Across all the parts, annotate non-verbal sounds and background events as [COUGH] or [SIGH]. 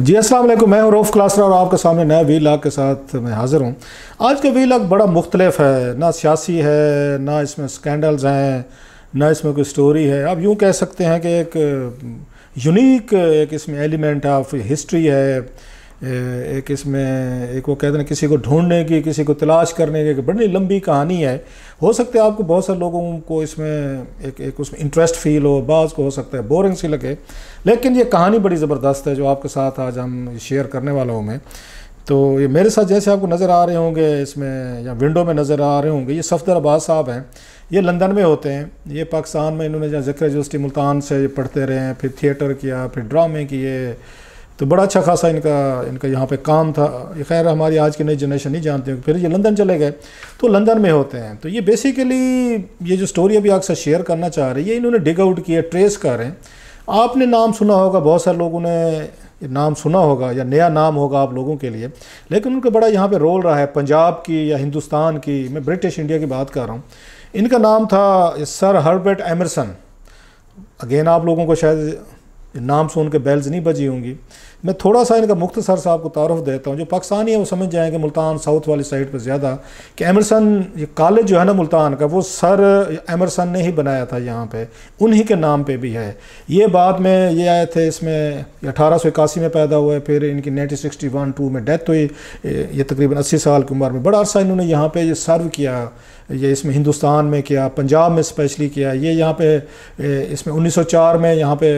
जी वालेकुम मैं हूँ रोफ क्लासरा और आपके सामने नया वी लाग के साथ मैं हाज़िर हूँ आज का वी लाग बड़ा मुख्तलिफ है ना सियासी है ना इसमें स्कैंडल्स हैं ना इसमें कोई स्टोरी है आप यूँ कह सकते हैं कि एक यूनिक एक इसमें एलिमेंट ऑफ हिस्ट्री है एक इसमें एक वो कहते हैं किसी को ढूंढने की किसी को तलाश करने की बड़ी लंबी कहानी है हो सकता है आपको बहुत से लोगों को इसमें एक एक उसमें इंटरेस्ट फील हो बाज को हो सकता है बोरिंग सी लगे लेकिन ये कहानी बड़ी ज़बरदस्त है जो आपके साथ आज हम शेयर करने वाला हूँ मैं तो ये मेरे साथ जैसे आपको नज़र आ रहे होंगे इसमें या विंडो में नज़र आ रहे होंगे ये सफदर अब्बास साहब हैं ये लंदन में होते हैं ये पाकिस्तान में इन्होंने जहाँ जिक्र यूनिवर्सिटी मुल्तान से पढ़ते रहे हैं फिर थिएटर किया फिर ड्रामे किए तो बड़ा अच्छा खासा इनका इनका यहाँ पे काम था ये खैर हमारी आज की नई जनरेशन नहीं हूँ फिर ये लंदन चले गए तो लंदन में होते हैं तो ये बेसिकली ये जो स्टोरी अभी आपसे शेयर करना चाह रही है इन्होंने डिग आउट किया ट्रेस कर रहे हैं आपने नाम सुना होगा बहुत सारे लोगों ने नाम सुना होगा या नया नाम होगा आप लोगों के लिए लेकिन उनका बड़ा यहाँ पर रोल रहा है पंजाब की या हिंदुस्तान की मैं ब्रिटिश इंडिया की बात कर रहा हूँ इनका नाम था सर हर्बर्ट एमरसन अगेन आप लोगों को शायद नाम से उनके बेल्स नहीं बजी होंगी मैं थोड़ा सा इनका मुख्त सर को तारफ़ देता हूँ जो पाकिस्तानी है वो समझ जाएँगे मुल्तान साउथ वाली साइड पर ज़्यादा कि एमरसन ये कॉलेज जो है ना मुल्तान का वो सर एमरसन ने ही बनाया था यहाँ पे उन्हीं के नाम पे भी है ये बाद में ये आए थे इसमें अठारह सौ इक्यासी में पैदा हुए फिर इनकी नाइनटीन सिक्सटी वन टू में डेथ हुई ये तकरीबन अस्सी साल की उम्र में बड़ा अरसा इन्होंने यहाँ पर ये सर्व किया ये इसमें हिंदुस्तान में किया पंजाब में स्पेशली किया ये यहाँ पे इसमें 1904 में यहाँ पे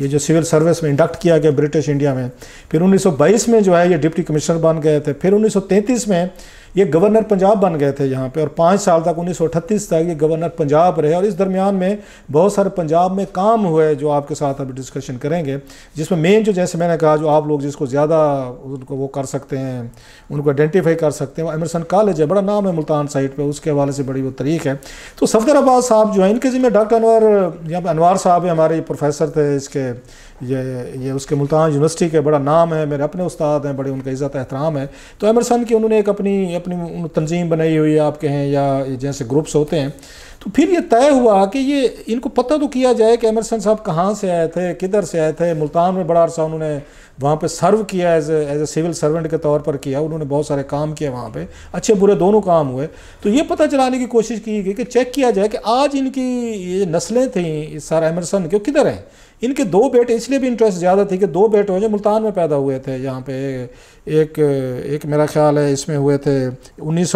ये जो सिविल सर्विस में इंडक्ट किया गया ब्रिटिश इंडिया में फिर 1922 में जो है ये डिप्टी कमिश्नर बन गए थे फिर 1933 में ये गवर्नर पंजाब बन गए थे यहाँ पे और पाँच साल तक उन्नीस तक ये गवर्नर पंजाब रहे और इस दरमियान में बहुत सारे पंजाब में काम हुए जो आपके साथ अभी डिस्कशन करेंगे जिसमें मेन जो जैसे मैंने कहा जो आप लोग जिसको ज़्यादा उनको वो कर सकते हैं उनको आइडेंटिफाई कर सकते हैं अमरसन एमरसन कॉलेज है बड़ा नाम है मुल्तान साइड पर उसके हवाले से बड़ी वो तरीक है तो सफदर आबाद साहब जो है इनके ज़िम्मे डॉक्टर अनवर या अनवर साहब हमारे प्रोफेसर थे इसके ये ये उसके मुल्तान यूनिवर्सिटी के बड़ा नाम है मेरे अपने उस्ताद हैं बड़े उनका इज़्ज़त एहतराम है तो एमरसन की उन्होंने एक अपनी अपनी तंजीम बनाई हुई है आपके हैं या जैसे ग्रुप्स होते हैं तो फिर ये तय हुआ कि ये इनको पता तो किया जाए कि एमरसन साहब कहाँ से आए थे किधर से आए थे मुल्तान में बड़ा अरसा उन्होंने वहाँ पर सर्व किया as as a civil servant के तौर पर किया उन्होंने बहुत सारे काम किए वहाँ पर अच्छे बुरे दोनों काम हुए तो ये पता चलाने की कोशिश की गई कि चेक किया जाए कि आज इनकी ये नस्लें थी सर एमरसन के किधर हैं इनके दो बेटे इसलिए भी इंटरेस्ट ज़्यादा थे कि दो बेटे जो मुल्तान में पैदा हुए थे यहाँ पे एक एक मेरा ख्याल है इसमें हुए थे उन्नीस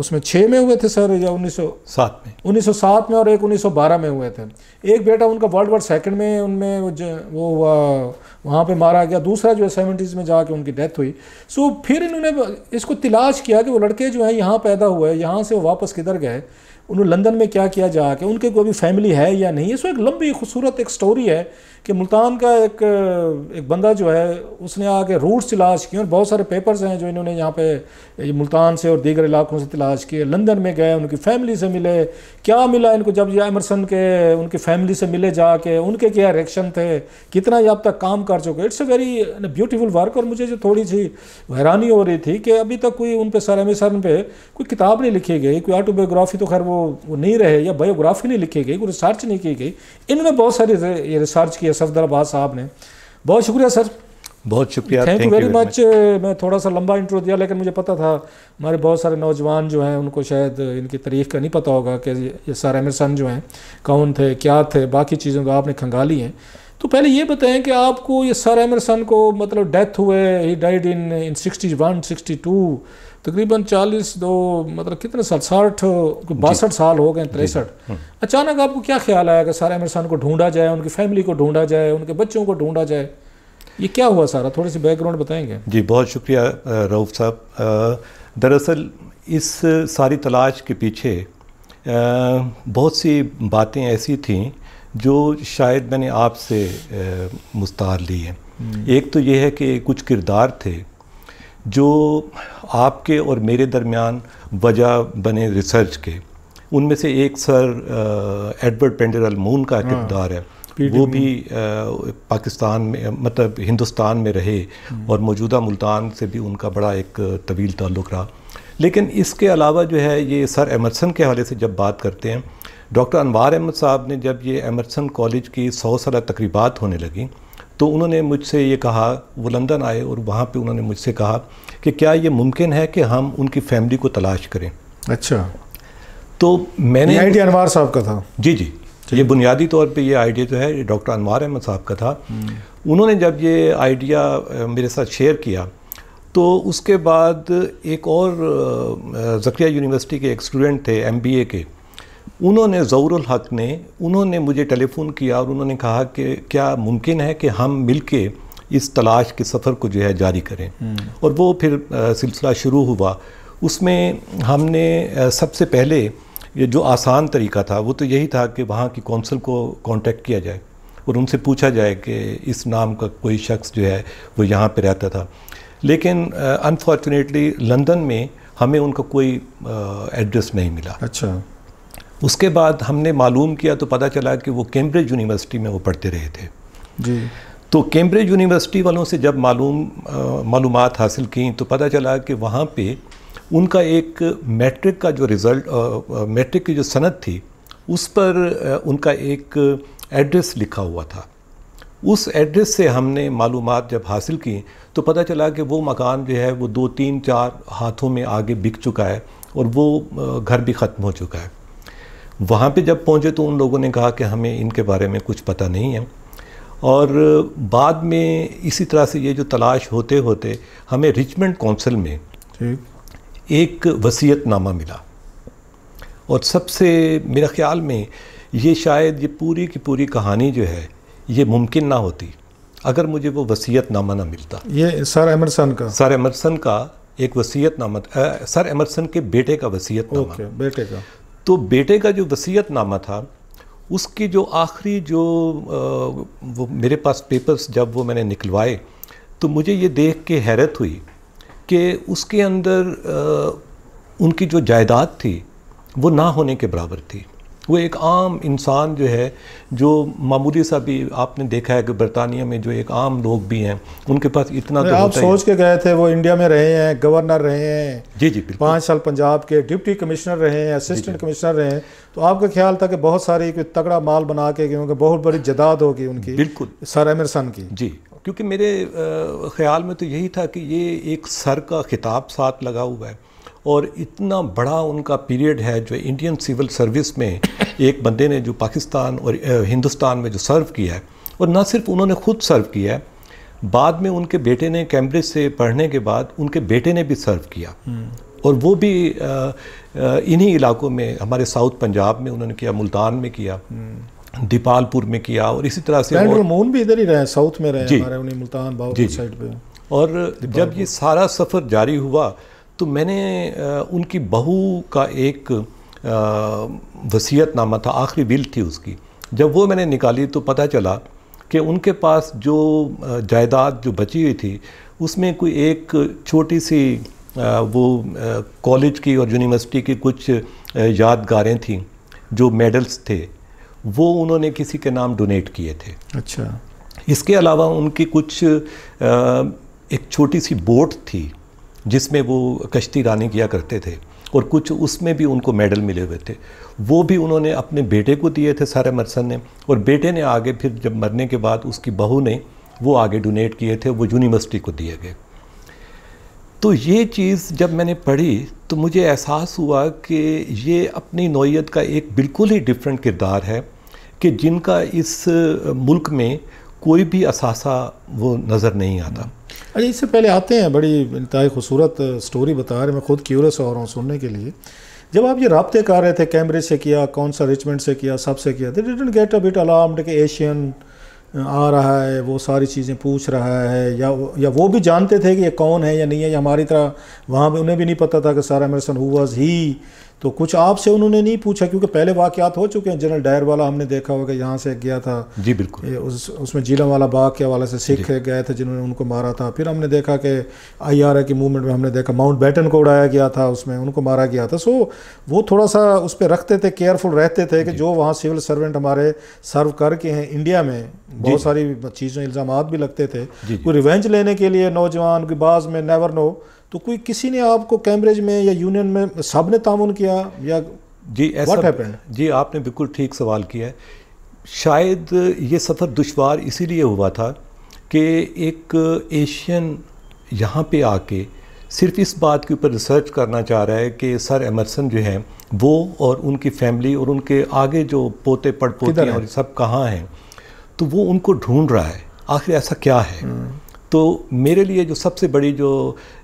उसमें छः में हुए थे सर या 1907 में 1907 में और एक 1912 में हुए थे एक बेटा उनका वर्ल्ड वार सेकंड में उनमें वो, हुआ वहाँ पे मारा गया दूसरा जो है सेवेंटीज़ में जाके उनकी डेथ हुई सो फिर इन्होंने इसको तलाश किया कि वो लड़के जो हैं यहाँ पैदा हुए यहाँ से वो वापस किधर गए उन्होंने लंदन में क्या किया जाके उनके कोई भी फैमिली है या नहीं ये सो एक लंबी खूबसूरत एक स्टोरी है कि मुल्तान का एक एक बंदा जो है उसने आके रूट्स तलाश किए और बहुत सारे पेपर्स हैं जो इन्होंने यहाँ पे मुल्तान से और दीगर इलाकों से तलाश किए लंदन में गए उनकी फैमिली से मिले क्या मिला इनको जब ये एमरसन के उनकी फैमिली से मिले जाके उनके क्या रिएक्शन थे कितना ये अब तक काम कर चुके it's a very beautiful work और मुझे जो थोड़ी सी हैरानी हो रही थी कि अभी तक कोई उन पर सर एमरसन पर कोई किताब नहीं लिखी गई कोई ऑटोबायोग्राफी तो खैर वो वो नहीं रहे या बायोग्राफी नहीं लिखी गई कोई रिसर्च नहीं की गई इनमें बहुत सारी रिसर्च किया सफदर अब्बास साहब ने बहुत शुक्रिया सर बहुत शुक्रिया थैंक यू वेरी मच मैं थोड़ा सा लंबा इंट्रो दिया लेकिन मुझे पता था हमारे बहुत सारे नौजवान जो हैं उनको शायद इनकी तारीफ़ का नहीं पता होगा कि ये सर सन जो हैं कौन थे क्या थे बाकी चीज़ों को आपने खंगाली हैं तो पहले ये बताएं कि आपको ये सर सन को मतलब डेथ हुए ही died in in sixty one sixty two तकरीबन चालीस दो मतलब कितने साल साठ बासठ साल हो गए तिरसठ हाँ। अचानक आपको क्या ख्याल आया कि सारे आमिर को ढूंढा जाए उनकी फैमिली को ढूंढा जाए उनके बच्चों को ढूंढा जाए ये क्या हुआ सारा थोड़ी सी बैकग्राउंड बताएंगे जी बहुत शुक्रिया रऊफ साहब दरअसल इस सारी तलाश के पीछे बहुत सी बातें ऐसी थी जो शायद मैंने आपसे मुस्तार ली है हम्म। एक तो ये है कि कुछ किरदार थे जो आपके और मेरे दरमियान वजह बने रिसर्च के उनमें से एक सर एडवर्ड पेंडर मून का हाँ। किरदार है वो भी आ, पाकिस्तान में मतलब हिंदुस्तान में रहे हम्म। और मौजूदा मुल्तान से भी उनका बड़ा एक तवील ताल्लुक़ रहा लेकिन इसके अलावा जो है ये सर एमरसन के हवाले से जब बात करते हैं डॉक्टर अनवार अहमद साहब ने जब ये एमरसन कॉलेज की सौ साल तकरीबा होने लगी तो उन्होंने मुझसे ये कहा वो लंदन आए और वहाँ पे उन्होंने मुझसे कहा कि क्या ये मुमकिन है कि हम उनकी फैमिली को तलाश करें अच्छा तो मैंने आइडिया अनवार साहब का था जी जी ये बुनियादी तौर पे ये आइडिया जो है डॉक्टर अनवार अहमद साहब का था हम्म। उन्होंने जब ये आइडिया मेरे साथ शेयर किया तो उसके बाद एक और जक्रिया यूनिवर्सिटी के एक स्टूडेंट थे एमबीए के उन्होंने ज़रूर हक ने उन्होंने मुझे टेलीफोन किया और उन्होंने कहा कि क्या मुमकिन है कि हम मिल के इस तलाश के सफ़र को जो है जारी करें हम्म। और वो फिर सिलसिला शुरू हुआ उसमें हमने सबसे पहले ये जो आसान तरीका था वो तो यही था कि वहाँ की कौंसिल को कांटेक्ट किया जाए और उनसे पूछा जाए कि इस नाम का कोई शख्स जो है वो यहाँ पर रहता था लेकिन अनफॉर्चुनेटली लंदन में हमें उनका कोई एड्रेस नहीं मिला अच्छा उसके बाद हमने मालूम किया तो पता चला कि वो कैम्ब्रिज यूनिवर्सिटी में वो पढ़ते रहे थे जी तो कैम्ब्रिज यूनिवर्सिटी वालों से जब मालूम मालूम हासिल की तो पता चला कि वहाँ पे उनका एक मैट्रिक का जो रिज़ल्ट मैट्रिक की जो सनत थी उस पर आ, उनका एक एड्रेस लिखा हुआ था उस एड्रेस से हमने मालूम जब हासिल की तो पता चला कि वो मकान जो है वो दो तीन चार हाथों में आगे बिक चुका है और वो घर भी ख़त्म हो चुका है वहाँ पे जब पहुँचे तो उन लोगों ने कहा कि हमें इनके बारे में कुछ पता नहीं है और बाद में इसी तरह से ये जो तलाश होते होते हमें रिचमेंट काउंसिल में एक वसीयतनामा मिला और सबसे मेरे ख्याल में ये शायद ये पूरी की पूरी कहानी जो है ये मुमकिन ना होती अगर मुझे वो वसीयतनामा ना मिलता ये सर एमरसन का सर एमरसन का एक वसीयतनामा सर एमरसन के बेटे का वसीयतनामा बेटे का तो बेटे का जो वसीयतनामा था उसके जो आखिरी जो आ, वो मेरे पास पेपर्स जब वो मैंने निकलवाए तो मुझे ये देख के हैरत हुई कि उसके अंदर आ, उनकी जो जायदाद थी वो ना होने के बराबर थी वो एक आम इंसान जो है जो मामूली सा भी आपने देखा है कि बरतानिया में जो एक आम लोग भी हैं उनके पास इतना तो आप सोच के गए थे वो इंडिया में रहे हैं गवर्नर रहे हैं जी जी पाँच साल पंजाब के डिप्टी कमिश्नर रहे हैं असिस्टेंट कमिश्नर रहे हैं तो आपका ख्याल था कि बहुत सारी कोई तगड़ा माल बना के क्योंकि बहुत बड़ी जदाद होगी उनकी बिल्कुल सर अमिर सन की जी क्योंकि मेरे ख्याल में तो यही था कि ये एक सर का खिताब साथ लगा हुआ है और इतना बड़ा उनका पीरियड है जो इंडियन सिविल सर्विस में एक बंदे ने जो पाकिस्तान और हिंदुस्तान में जो सर्व किया है और ना सिर्फ उन्होंने खुद सर्व किया है बाद में उनके बेटे ने कैम्ब्रिज से पढ़ने के बाद उनके बेटे ने भी सर्व किया और वो भी इन्हीं इलाकों में हमारे साउथ पंजाब में उन्होंने किया मुल्तान में किया दीपालपुर में किया और इसी तरह से मोहन भी इधर ही रहे साउथ में रहे हमारे मुल्तान साइड पे और जब ये सारा सफ़र जारी हुआ तो मैंने उनकी बहू का एक वसीयत नामा था आखिरी विल थी उसकी जब वो मैंने निकाली तो पता चला कि उनके पास जो जायदाद जो बची हुई थी उसमें कोई एक छोटी सी वो कॉलेज की और यूनिवर्सिटी की कुछ यादगारें थीं जो मेडल्स थे वो उन्होंने किसी के नाम डोनेट किए थे अच्छा इसके अलावा उनकी कुछ एक छोटी सी बोट थी जिसमें वो कश्ती रानी किया करते थे और कुछ उसमें भी उनको मेडल मिले हुए थे वो भी उन्होंने अपने बेटे को दिए थे सारे मरसन ने और बेटे ने आगे फिर जब मरने के बाद उसकी बहू ने वो आगे डोनेट किए थे वो यूनिवर्सिटी को दिए गए तो ये चीज़ जब मैंने पढ़ी तो मुझे एहसास हुआ कि ये अपनी नौीयत का एक बिल्कुल ही डिफरेंट किरदार है कि जिनका इस मुल्क में कोई भी असासा वो नज़र नहीं आता अरे अच्छा, इससे पहले आते हैं बड़ी इंतहाई खूबसूरत स्टोरी बता रहे मैं खुद क्यूरस हो रहा हूँ सुनने के लिए जब आप ये रबते कर रहे थे कैमरे से किया कौन सा रिचमेंट से किया सब से किया they get a bit alarmed के एशियन आ रहा है वो सारी चीज़ें पूछ रहा है या या वो भी जानते थे कि ये कौन है या नहीं है या हमारी तरह वहाँ भी उन्हें भी नहीं पता था कि सारा मेरसन वॉज ही तो कुछ आपसे उन्होंने नहीं पूछा क्योंकि पहले वाकत हो चुके हैं जनरल डायर वाला हमने देखा होगा यहाँ से गया था जी बिल्कुल उस उसमें जीला वाला बाग के हवाले से सिख गए थे जिन्होंने उनको मारा था फिर हमने देखा कि आई आर की मूवमेंट में हमने देखा माउंट बैटन को उड़ाया गया था उसमें उनको मारा गया था सो वो थोड़ा सा उस पर रखते थे केयरफुल रहते थे कि जो वहाँ सिविल सर्वेंट हमारे सर्व करके हैं इंडिया में बहुत सारी चीज़ों इल्ज़ाम भी लगते थे कोई रिवेंज लेने के लिए नौजवान की बाज़ में नेवर नो तो कोई किसी ने आपको कैम्ब्रिज में या यूनियन में सब ने ताउन किया या जी ऐसा जी आपने बिल्कुल ठीक सवाल किया है शायद ये सफ़र दुशवार इसीलिए हुआ था कि एक एशियन यहाँ पे आके सिर्फ इस बात के ऊपर रिसर्च करना चाह रहा है कि सर एमरसन जो हैं वो और उनकी फैमिली और उनके आगे जो पोते पड़ पोते और सब कहाँ हैं तो वो उनको ढूंढ रहा है आखिर ऐसा क्या है हम्म। तो मेरे लिए जो सबसे बड़ी जो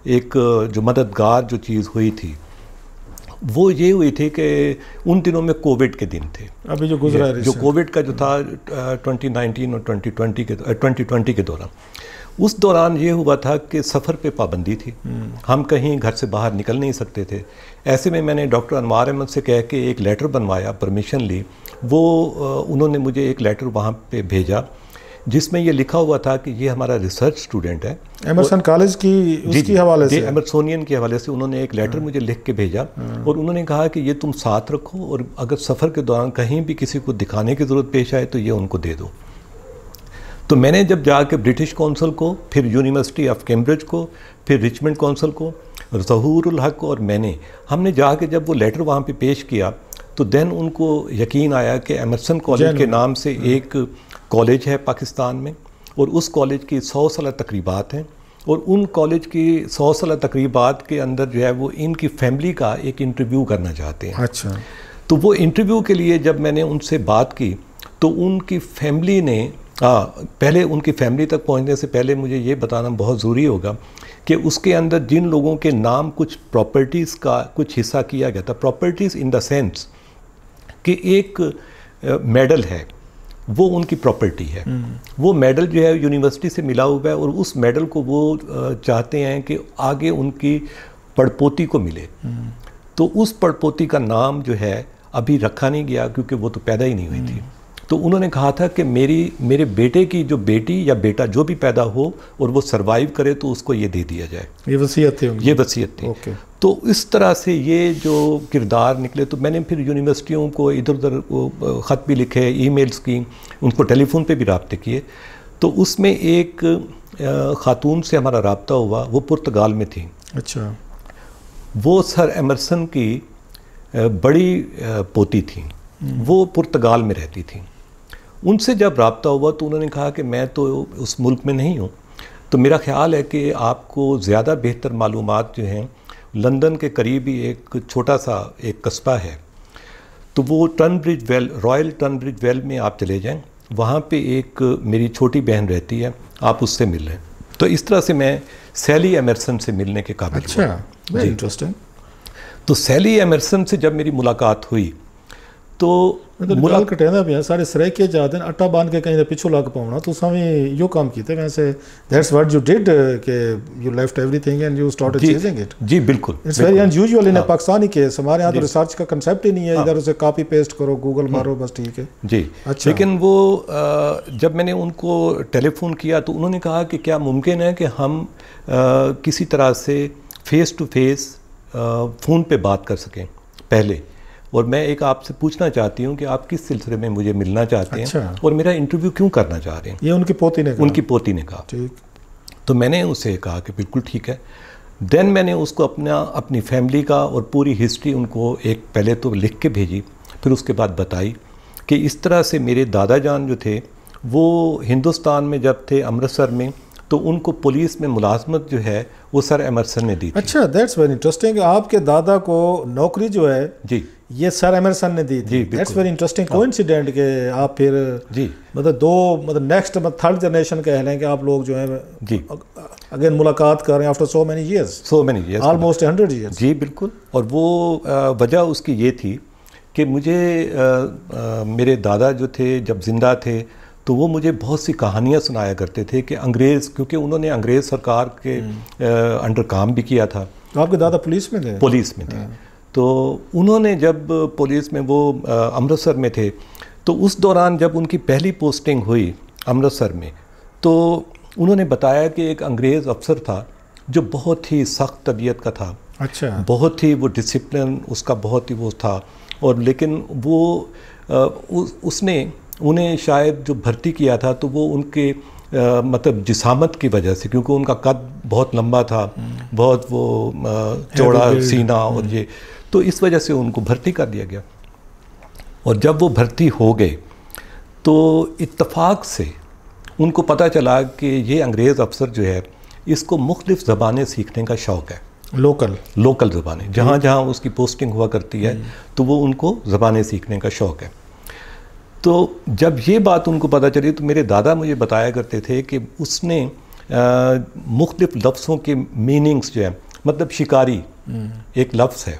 एक जो मददगार जो चीज़ हुई थी वो ये हुई थी कि उन दिनों में कोविड के दिन थे अभी जो गुजरा जो कोविड का जो था 2019 और 2020 के 2020 के दौरान उस दौरान ये हुआ था कि सफ़र पे पाबंदी थी हम्म। हम कहीं घर से बाहर निकल नहीं सकते थे ऐसे में मैंने डॉक्टर अनवार अहमद से कह के एक लेटर बनवाया परमिशन ली वो उन्होंने मुझे एक लेटर वहाँ पे भेजा जिसमें ये लिखा हुआ था कि ये हमारा रिसर्च स्टूडेंट है एमरसन कॉलेज की उसकी हवाले से एमरसोनियन के हवाले से उन्होंने एक लेटर हाँ। मुझे लिख के भेजा हाँ। और उन्होंने कहा कि ये तुम साथ रखो और अगर सफ़र के दौरान कहीं भी किसी को दिखाने की ज़रूरत पेश आए तो ये उनको दे दो तो मैंने जब जाके ब्रिटिश कौंसिल को फिर यूनिवर्सिटी ऑफ कैम्ब्रिज को फिर रिचमेंट कौंसिल को जहूरुल हक और मैंने हमने जाके जब वो लेटर वहाँ पे पेश किया तो देन उनको यकीन आया कि एमरसन कॉलेज के नाम से हाँ। एक कॉलेज है पाकिस्तान में और उस कॉलेज की सौ साल तकरीबा हैं और उन कॉलेज की सौ साल तकरीबा के अंदर जो है वो इनकी फैमिली का एक इंटरव्यू करना चाहते हैं अच्छा तो वो इंटरव्यू के लिए जब मैंने उनसे बात की तो उनकी फैमिली ने आ, पहले उनकी फैमिली तक पहुंचने से पहले मुझे ये बताना बहुत ज़रूरी होगा कि उसके अंदर जिन लोगों के नाम कुछ प्रॉपर्टीज़ का कुछ हिस्सा किया गया था प्रॉपर्टीज़ इन द सेंस कि एक मेडल है वो उनकी प्रॉपर्टी है हम्म। वो मेडल जो है यूनिवर्सिटी से मिला हुआ है और उस मेडल को वो चाहते हैं कि आगे उनकी पड़पोती को मिले हम्म। तो उस पड़पोती का नाम जो है अभी रखा नहीं गया क्योंकि वो तो पैदा ही नहीं हुई थी हम्म। तो उन्होंने कहा था कि मेरी मेरे बेटे की जो बेटी या बेटा जो भी पैदा हो और वो सरवाइव करे तो उसको ये दे दिया जाए ये वसीयत थी ये वसीयत थी तो इस तरह से ये जो किरदार निकले तो मैंने फिर यूनिवर्सिटियों को इधर उधर ख़त भी लिखे ईमेल्स की उनको टेलीफोन पे भी रबते किए तो उसमें एक ख़ातून से हमारा रबता हुआ वो पुर्तगाल में थी अच्छा वो सर एमरसन की बड़ी पोती थी हम्म। वो पुर्तगाल में रहती थी उनसे जब रबता हुआ तो उन्होंने कहा कि मैं तो उस मुल्क में नहीं हूँ तो मेरा ख्याल है कि आपको ज़्यादा बेहतर मालूम जो हैं लंदन के करीब ही एक छोटा सा एक कस्बा है तो वो Tunbridge Wells Royal Tunbridge Wells में आप चले जाएं वहाँ पे एक मेरी छोटी बहन रहती है आप उससे मिल लें तो इस तरह से मैं सैली एमरसन से मिलने के काबिल अच्छा इंटरेस्टिंग तो सैली एमरसन से जब मेरी मुलाकात हुई तो ਮੁਲਾਕ ਕਟਿਆ ਦਾ ਪਿਆ ਸਾਰੇ ਸਰੇਕੇ ਜਾਦੇ ਨੇ ਆਟਾ ਬਾਨ ਕੇ ਕਹੀਂ ਦੇ ਪਿੱਛੋਂ ਲੱਗ ਪਾਉਣਾ ਤੁਸੀਂ ਵੀ ਯੋ ਕੰਮ ਕੀਤੇ वैसे दैट्स व्हाट यू डिड के you left everything and you started chasing it जी बिल्कुल it's very unusual in Pakistani case हमारे यहाँ तो रिसर्च का कंसेप्ट ही नहीं है हाँ। इधर उसे कॉपी पेस्ट करो गूगल हाँ। मारो बस ठीक है जी अच्छा लेकिन वो जब मैंने उनको टेलीफोन किया तो उन्होंने कहा कि क्या मुमकिन है कि हम किसी तरह से फेस टू फेस फ़ोन पे बात कर सकें पहले और मैं एक आपसे पूछना चाहती हूँ कि आप किस सिलसिले में मुझे मिलना चाहते अच्छा। हैं और मेरा इंटरव्यू क्यों करना चाह रहे हैं ये उनकी पोती ने कहा। उनकी पोती ने कहा ठीक तो मैंने उसे कहा कि बिल्कुल ठीक है देन मैंने उसको अपना अपनी फैमिली का और पूरी हिस्ट्री उनको एक पहले तो लिख के भेजी फिर उसके बाद बताई कि इस तरह से मेरे दादा जान जो थे वो हिंदुस्तान में जब थे अमृतसर में तो उनको पुलिस में मुलाजमत जो है वो सर एमरसन ने दी अच्छा दैट्स वेरी इंटरेस्टिंग आपके दादा को नौकरी जो है जी ये सर एमरसन ने दी थी दैट्स वेरी इंटरेस्टिंग कोइंसिडेंट के आप फिर जी मतलब दो मतलब नेक्स्ट मतलब थर्ड जनरेशन कह लें कि आप लोग जो है जी अगेन मुलाकात कर रहे हैं after so many years so many years almost hundred years जी बिल्कुल और वो वजह उसकी ये थी कि मुझे आ, आ, मेरे दादा जो थे जब जिंदा थे तो वो मुझे बहुत सी कहानियाँ सुनाया करते थे कि अंग्रेज़ क्योंकि उन्होंने अंग्रेज़ सरकार के हम्म। अंडर काम भी किया था तो आपके दादा पुलिस में थे पुलिस में थे हाँ। तो उन्होंने जब पुलिस में वो अमृतसर में थे तो उस दौरान जब उनकी पहली पोस्टिंग हुई अमृतसर में तो उन्होंने बताया कि एक अंग्रेज़ अफसर था जो बहुत ही सख्त तबीयत का था अच्छा बहुत ही वो डिसिप्लिन उसका बहुत ही वो था और लेकिन वो उस, उसने उन्हें शायद जो भर्ती किया था तो वो उनके आ, मतलब जिसामत की वजह से क्योंकि उनका कद बहुत लंबा था हम्म। बहुत वो आ, चौड़ा सीना और हम्म। ये तो इस वजह से उनको भर्ती कर दिया गया और जब वो भर्ती हो गए तो इत्तफाक से उनको पता चला कि ये अंग्रेज़ अफसर जो है इसको मुख्तफ ज़बानें सीखने का शौक़ है लोकल लोकल ज़बानें जहाँ हम्म। जहाँ उसकी पोस्टिंग हुआ करती है हम्म। तो वो उनको ज़बानें सीखने का शौक़ है तो जब ये बात उनको पता चली तो मेरे दादा मुझे बताया करते थे कि उसने मुख्तफ लफ्सों के मीनिंग्स जो है मतलब शिकारी हम्म। एक लफ्स है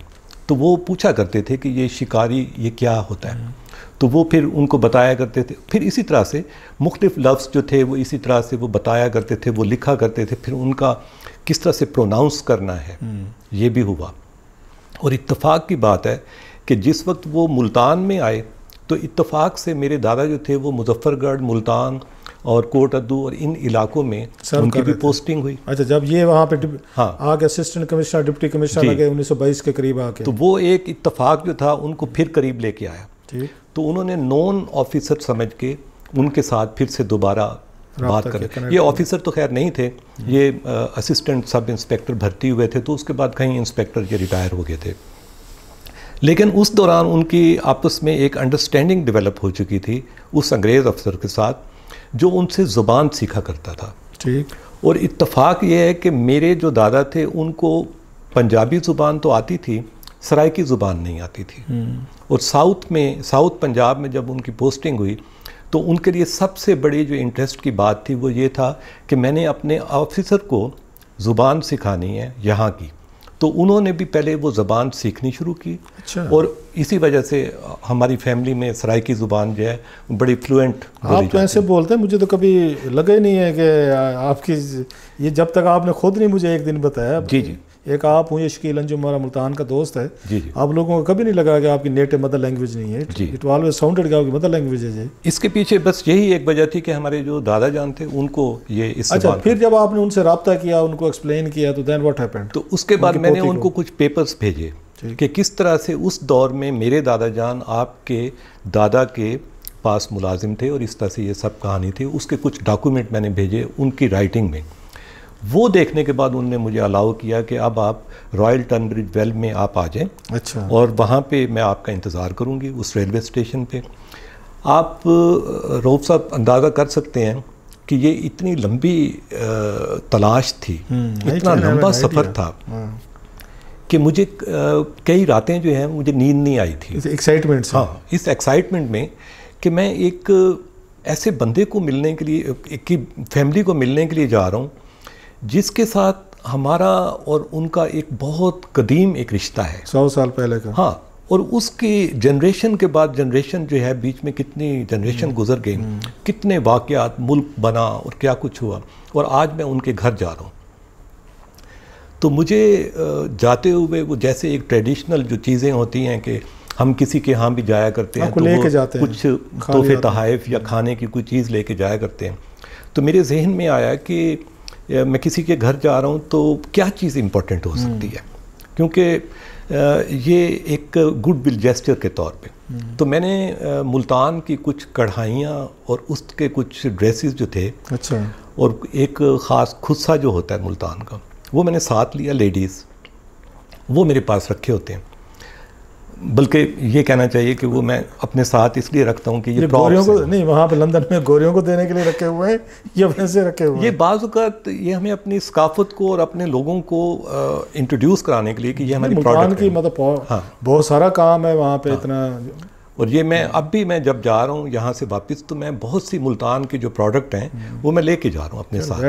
तो वो पूछा करते थे कि ये शिकारी ये क्या होता है तो वो फिर उनको बताया करते थे फिर इसी तरह से मुख्तफ लफ्ज़ जो थे वो इसी तरह से वो बताया करते थे वो लिखा करते थे फिर उनका किस तरह से प्रोनाउंस करना है ये भी हुआ और इतफाक़ की बात है कि जिस वक्त वो मुल्तान में आए तो इतफाक़ से मेरे दादा जो थे वो मुजफ्फरगढ़ मुल्तान और कोट अद्दू और इन इलाकों में उनकी भी पोस्टिंग हुई अच्छा जब ये वहाँ पे हाँ आगे असिस्टेंट कमिश्नर डिप्टी कमिश्नर सौ 1922 के करीब आके तो वो एक इतफाक जो था उनको फिर करीब लेके आया तो उन्होंने नॉन ऑफिसर समझ के उनके साथ फिर से दोबारा बात करें ये ऑफिसर तो खैर नहीं थे हम्म। ये असिस्टेंट सब इंस्पेक्टर भर्ती हुए थे तो उसके बाद कहीं इंस्पेक्टर ये रिटायर हो गए थे लेकिन उस दौरान उनकी आपस में एक अंडरस्टैंडिंग डेवलप हो चुकी थी उस अंग्रेज़ अफसर के साथ जो उनसे ज़ुबान सीखा करता था ठीक और इतफाक़ ये है कि मेरे जो दादा थे उनको पंजाबी ज़ुबान तो आती थी की ज़ुबान नहीं आती थी हम्म। और साउथ में साउथ पंजाब में जब उनकी पोस्टिंग हुई तो उनके लिए सबसे बड़ी जो इंटरेस्ट की बात थी वो ये था कि मैंने अपने ऑफिसर को ज़ुबान सिखानी है यहाँ की तो उन्होंने भी पहले वो ज़बान सीखनी शुरू की अच्छा। और इसी वजह से हमारी फैमिली में सराय की ज़ुबान जो है बड़ी फ्लुएंट आप तो ऐसे बोलते हैं मुझे तो कभी लगा ही नहीं है कि आपकी ये जब तक आपने खुद नहीं मुझे एक दिन बताया जी जी एक आप हूँ ये शकील अंजुम हमारा मुल्तान का दोस्त है जी जी। आप लोगों को कभी नहीं लगा कि आपकी नेटिव मदर लैंग्वेज नहीं है इट ऑलवेज साउंडेड आपकी मदर लैंग्वेज है इसके पीछे बस यही एक वजह थी कि हमारे जो दादा जान थे उनको ये इस अच्छा फिर जब आपने उनसे रबता किया उनको एक्सप्लेन किया तो देन वॉट हैपन तो उसके बाद मैंने उनको कुछ पेपर्स भेजे कि किस तरह से उस दौर में मेरे दादा जान आपके दादा के पास मुलाजिम थे और इस तरह से ये सब कहानी थी उसके कुछ डॉक्यूमेंट मैंने भेजे उनकी राइटिंग में वो देखने के बाद उन्होंने मुझे अलाउ किया कि अब आप रॉयल टर्नब्रिज वेल में आप आ जाएं अच्छा और वहाँ पे मैं आपका इंतज़ार करूँगी उस रेलवे स्टेशन पे आप रोफ साहब अंदाज़ा कर सकते हैं कि ये इतनी लंबी तलाश थी हम्म, इतना लंबा सफ़र था हाँ। कि मुझे कई रातें जो हैं मुझे नींद नहीं आई थी एक्साइटमेंट हाँ इस एक्साइटमेंट में कि मैं एक ऐसे बंदे को मिलने के लिए एक की फैमिली को मिलने के लिए जा रहा हूँ जिसके साथ हमारा और उनका एक बहुत कदीम एक रिश्ता है सौ साल पहले का हाँ और उसके जनरेशन के बाद जनरेशन जो है बीच में कितनी जनरेशन हम्म। गुजर गई हम्म। कितने वाक़ात मुल्क बना और क्या कुछ हुआ और आज मैं उनके घर जा रहा हूँ तो मुझे जाते हुए वो जैसे एक ट्रेडिशनल जो चीज़ें होती हैं कि हम किसी के यहाँ भी जाया करते हैं तो के जाते हैं कुछ तोहफे तहाइफ या खाने की कोई चीज़ लेके जाया करते हैं तो मेरे जहन में आया कि मैं किसी के घर जा रहा हूँ तो क्या चीज़ इम्पोर्टेंट हो सकती हम्म। है क्योंकि ये एक गुड विल जेस्टर के तौर पे हम्म। तो मैंने मुल्तान की कुछ कढ़ाइयाँ और उसके कुछ ड्रेसेस जो थे अच्छा और एक ख़ास खुस्सा जो होता है मुल्तान का वो मैंने साथ लिया लेडीज़ वो मेरे पास रखे होते हैं बल्कि ये कहना चाहिए कि वो मैं अपने साथ इसलिए रखता हूँ कि ये, ये गोरियों को नहीं वहाँ पे लंदन में गोरियों को देने के लिए रखे हुए हैं ये वैसे रखे हुए ये बाज़त ये हमें अपनी सकाफत को और अपने लोगों को इंट्रोड्यूस कराने के लिए कि ये हमारी प्रोडक्ट की मतलब हाँ बहुत सारा काम है वहाँ पर इतना और ये मैं अब भी मैं जब जा रहा हूँ यहाँ से वापस तो मैं बहुत सी मुल्तान के जो प्रोडक्ट हैं हम्म। वो मैं लेके जा रहा हूँ अपने साथ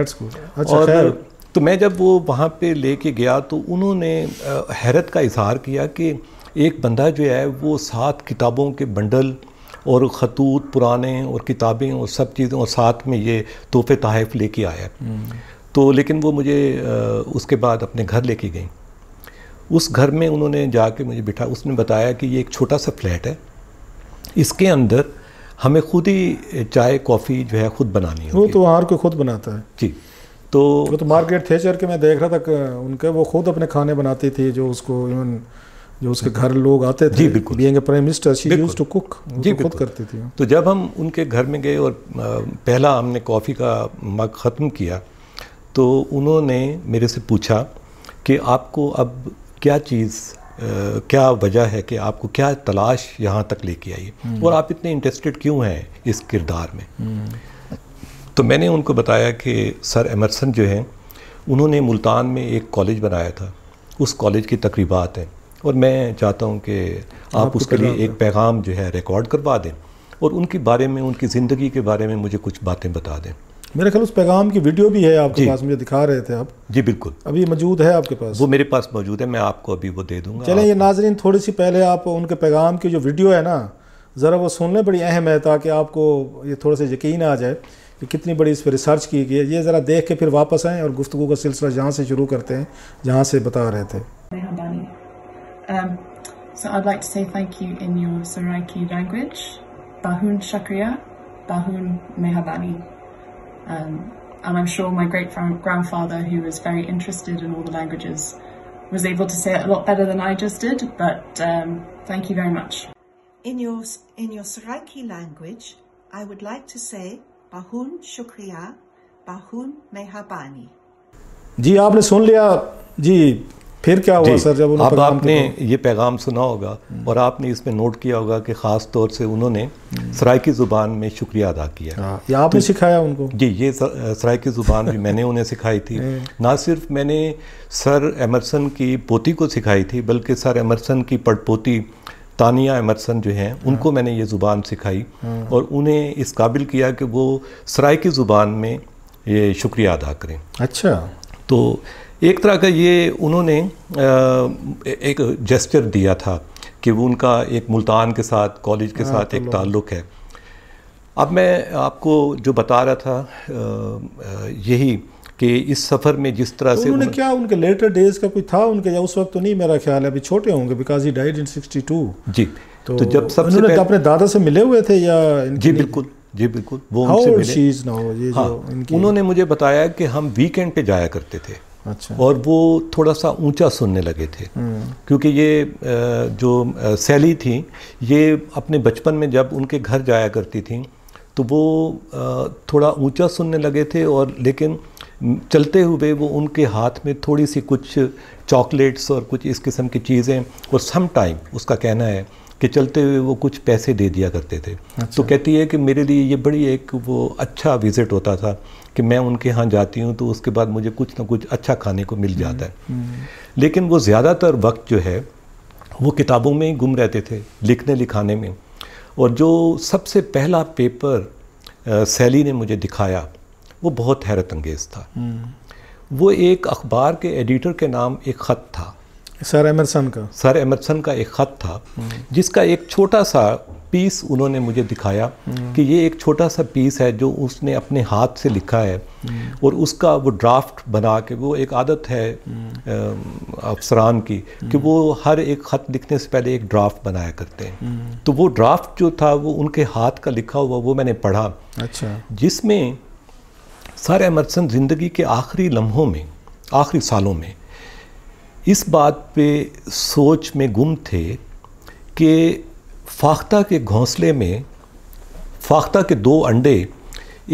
अच्छा, और तो मैं जब वो वहाँ पे लेके गया तो उन्होंने हैरत का इजहार किया कि एक बंदा जो है वो सात किताबों के बंडल और खतूत पुराने और किताबें और सब चीज़ों और साथ में ये तोहफ़े तहफ़ लेके आया तो लेकिन वो मुझे उसके बाद अपने घर लेके गई उस घर में उन्होंने जाके मुझे बिठा उसने बताया कि ये एक छोटा सा फ्लैट है इसके अंदर हमें खुद ही चाय कॉफ़ी जो है खुद बनानी है वो तो हर को खुद बनाता है जी तो वो तो मार्केट थे चर के मैं देख रहा था उनके वो खुद अपने खाने बनाती थी जो उसको इवन जो उसके घर लोग आते थे जी बिल्कुल प्राइम मिनिस्टर टू कुक जी खुद करती थी तो जब हम उनके घर में गए और पहला हमने कॉफ़ी का मग ख़त्म किया तो उन्होंने मेरे से पूछा कि आपको अब क्या चीज़ क्या वजह है कि आपको क्या तलाश यहाँ तक लेके आई हम्म। और आप इतने इंटरेस्टेड क्यों हैं इस किरदार में हम्म। तो मैंने उनको बताया कि सर एमरसन जो हैं उन्होंने मुल्तान में एक कॉलेज बनाया था उस कॉलेज की तकरीबात हैं और मैं चाहता हूँ कि आप उसके लिए एक पैगाम जो है रिकॉर्ड करवा दें और उनके बारे में उनकी ज़िंदगी के बारे में मुझे कुछ बातें बता दें मेरे ख्याल उस पैगाम की वीडियो भी है आपके पास मुझे दिखा रहे थे आप जी बिल्कुल अभी मौजूद है आपके पास वो मेरे पास मौजूद है मैं आपको अभी वो दे दूंगा चलें ये नाजरीन थोड़ी सी पहले आप उनके पैगाम की जो वीडियो है ना ज़रा वो सुन लें बड़ी अहम है ताकि आपको ये थोड़ा सा यकीन आ जाए कि कितनी बड़ी इस पर रिसर्च की गई है ये ज़रा देख के फिर वापस आएँ और गुफ्तु का सिलसिला जहाँ से शुरू करते हैं जहाँ से बता रहे थे Um, so I'd like to say thank you in your Saraiki language. Bahun Shakriya, Bahun Mehabani. Um, and I'm sure my great grandfather, who was very interested in all the languages, was able to say it a lot better than I just did, but um, thank you very much. In your, in your Saraiki language, I would like to say Bahun Shukriya, Bahun Mehabani. जी आपने sun liya, ji. फिर क्या हुआ sir जब आप आपने ये पैगाम सुना होगा और आपने इसमें नोट किया होगा कि ख़ास तौर से उन्होंने सराय की ज़ुबान में शुक्रिया अदा किया हाँ, या आपने तो, सिखाया उनको जी ये सराय की ज़ुबान भी मैंने उन्हें सिखाई थी [LAUGHS] ना सिर्फ मैंने सर एमरसन की पोती को सिखाई थी बल्कि सर एमरसन की पड़पोती तानिया एमरसन जो हैं उनको हाँ। मैंने ये ज़ुबान सिखाई हाँ। और उन्हें इस काबिल किया कि वो सराय की ज़ुबान में ये शुक्रिया अदा करें अच्छा तो एक तरह का ये उन्होंने एक जेस्टर दिया था कि वो उनका एक मुल्तान के साथ कॉलेज के हाँ, साथ एक ताल्लुक़ है अब मैं आपको जो बता रहा था यही कि इस सफ़र में जिस तरह तो से उन्होंने क्या उनके लेटर डेज का कोई था उनके या उस वक्त तो नहीं मेरा ख्याल है अभी छोटे होंगे बिकॉज ही डाइड इन 62 जी तो, तो जब सब उन्होंने तो अपने दादा से मिले हुए थे या जी बिल्कुल जी बिल्कुल वो उनसे मिले हाँ, उन्होंने मुझे बताया कि हम वीकेंड पे जाया करते थे अच्छा और वो थोड़ा सा ऊंचा सुनने लगे थे हम्म। क्योंकि ये जो सैली थी ये अपने बचपन में जब उनके घर जाया करती थी तो वो थोड़ा ऊंचा सुनने लगे थे और लेकिन चलते हुए वो उनके हाथ में थोड़ी सी कुछ चॉकलेट्स और कुछ इस किस्म की चीज़ें और सम टाइम उसका कहना है के चलते हुए वो कुछ पैसे दे दिया करते थे तो अच्छा। तो कहती है कि मेरे लिए ये बड़ी एक वो अच्छा विज़िट होता था कि मैं उनके यहाँ जाती हूँ तो उसके बाद मुझे कुछ ना कुछ अच्छा खाने को मिल जाता है हम्म, हम्म। लेकिन वो ज़्यादातर वक्त जो है वो किताबों में ही गुम रहते थे लिखने लिखाने में और जो सबसे पहला पेपर सैली ने मुझे दिखाया वो बहुत हैरत अंगेज़ था हम्म। वो एक अखबार के एडिटर के नाम एक ख़त था सर एमरसन का सर एमरसन का एक ख़त था जिसका एक छोटा सा पीस उन्होंने मुझे दिखाया कि ये एक छोटा सा पीस है जो उसने अपने हाथ से लिखा है और उसका वो ड्राफ्ट बना के वो एक आदत है अफसरान की कि वो हर एक ख़त लिखने से पहले एक ड्राफ्ट बनाया करते हैं तो वो ड्राफ्ट जो था वो उनके हाथ का लिखा हुआ वो मैंने पढ़ा अच्छा जिसमें सर एमरसन ज़िंदगी के आखिरी लम्हों में आखिरी सालों में इस बात पे सोच में गुम थे कि फाख्ता के घोंसले में फाख्ता के दो अंडे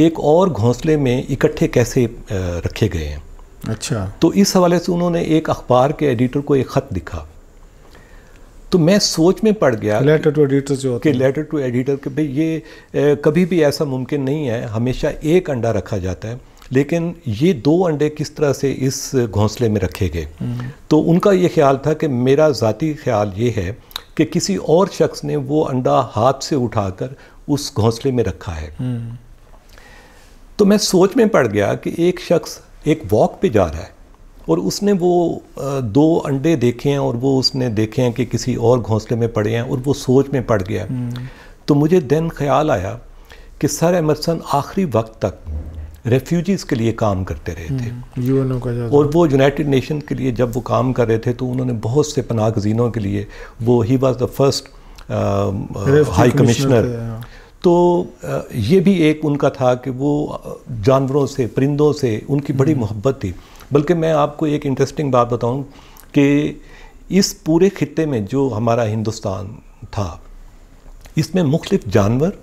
एक और घोंसले में इकट्ठे कैसे रखे गए हैं अच्छा तो इस हवाले से उन्होंने एक अखबार के एडिटर को एक ख़त लिखा तो मैं सोच में पड़ गया लेटर टू एडिटर जो कि लेटर टू एडिटर के भाई ये ए, कभी भी ऐसा मुमकिन नहीं है हमेशा एक अंडा रखा जाता है लेकिन ये दो अंडे किस तरह से इस घोंसले में रखे गए तो उनका ये ख्याल था कि मेरा ज़ाती ख्याल ये है कि किसी और शख्स ने वो अंडा हाथ से उठाकर उस घोंसले में रखा है तो मैं सोच में पड़ गया कि एक शख्स एक वॉक पे जा रहा है और उसने वो दो अंडे देखे हैं और वो उसने देखे हैं कि किसी और घोंसले में पड़े हैं और वो सोच में पड़ गया तो मुझे दिन ख्याल आया कि सर एमरसन आखिरी वक्त तक रेफ्यूजीज़ के लिए काम करते रहे थे यूएनओ हम्म, का और वो यूनाइटेड नेशन के लिए जब वो काम कर रहे थे तो उन्होंने बहुत से पनाह गजीनों के लिए वो he was the first high commissioner तो ये भी एक उनका था कि वो जानवरों से परिंदों से उनकी बड़ी हम्म। मोहब्बत थी बल्कि मैं आपको एक इंटरेस्टिंग बात बताऊं कि इस पूरे खत्े में जो हमारा हिंदुस्तान था इसमें मुख्तफ जानवर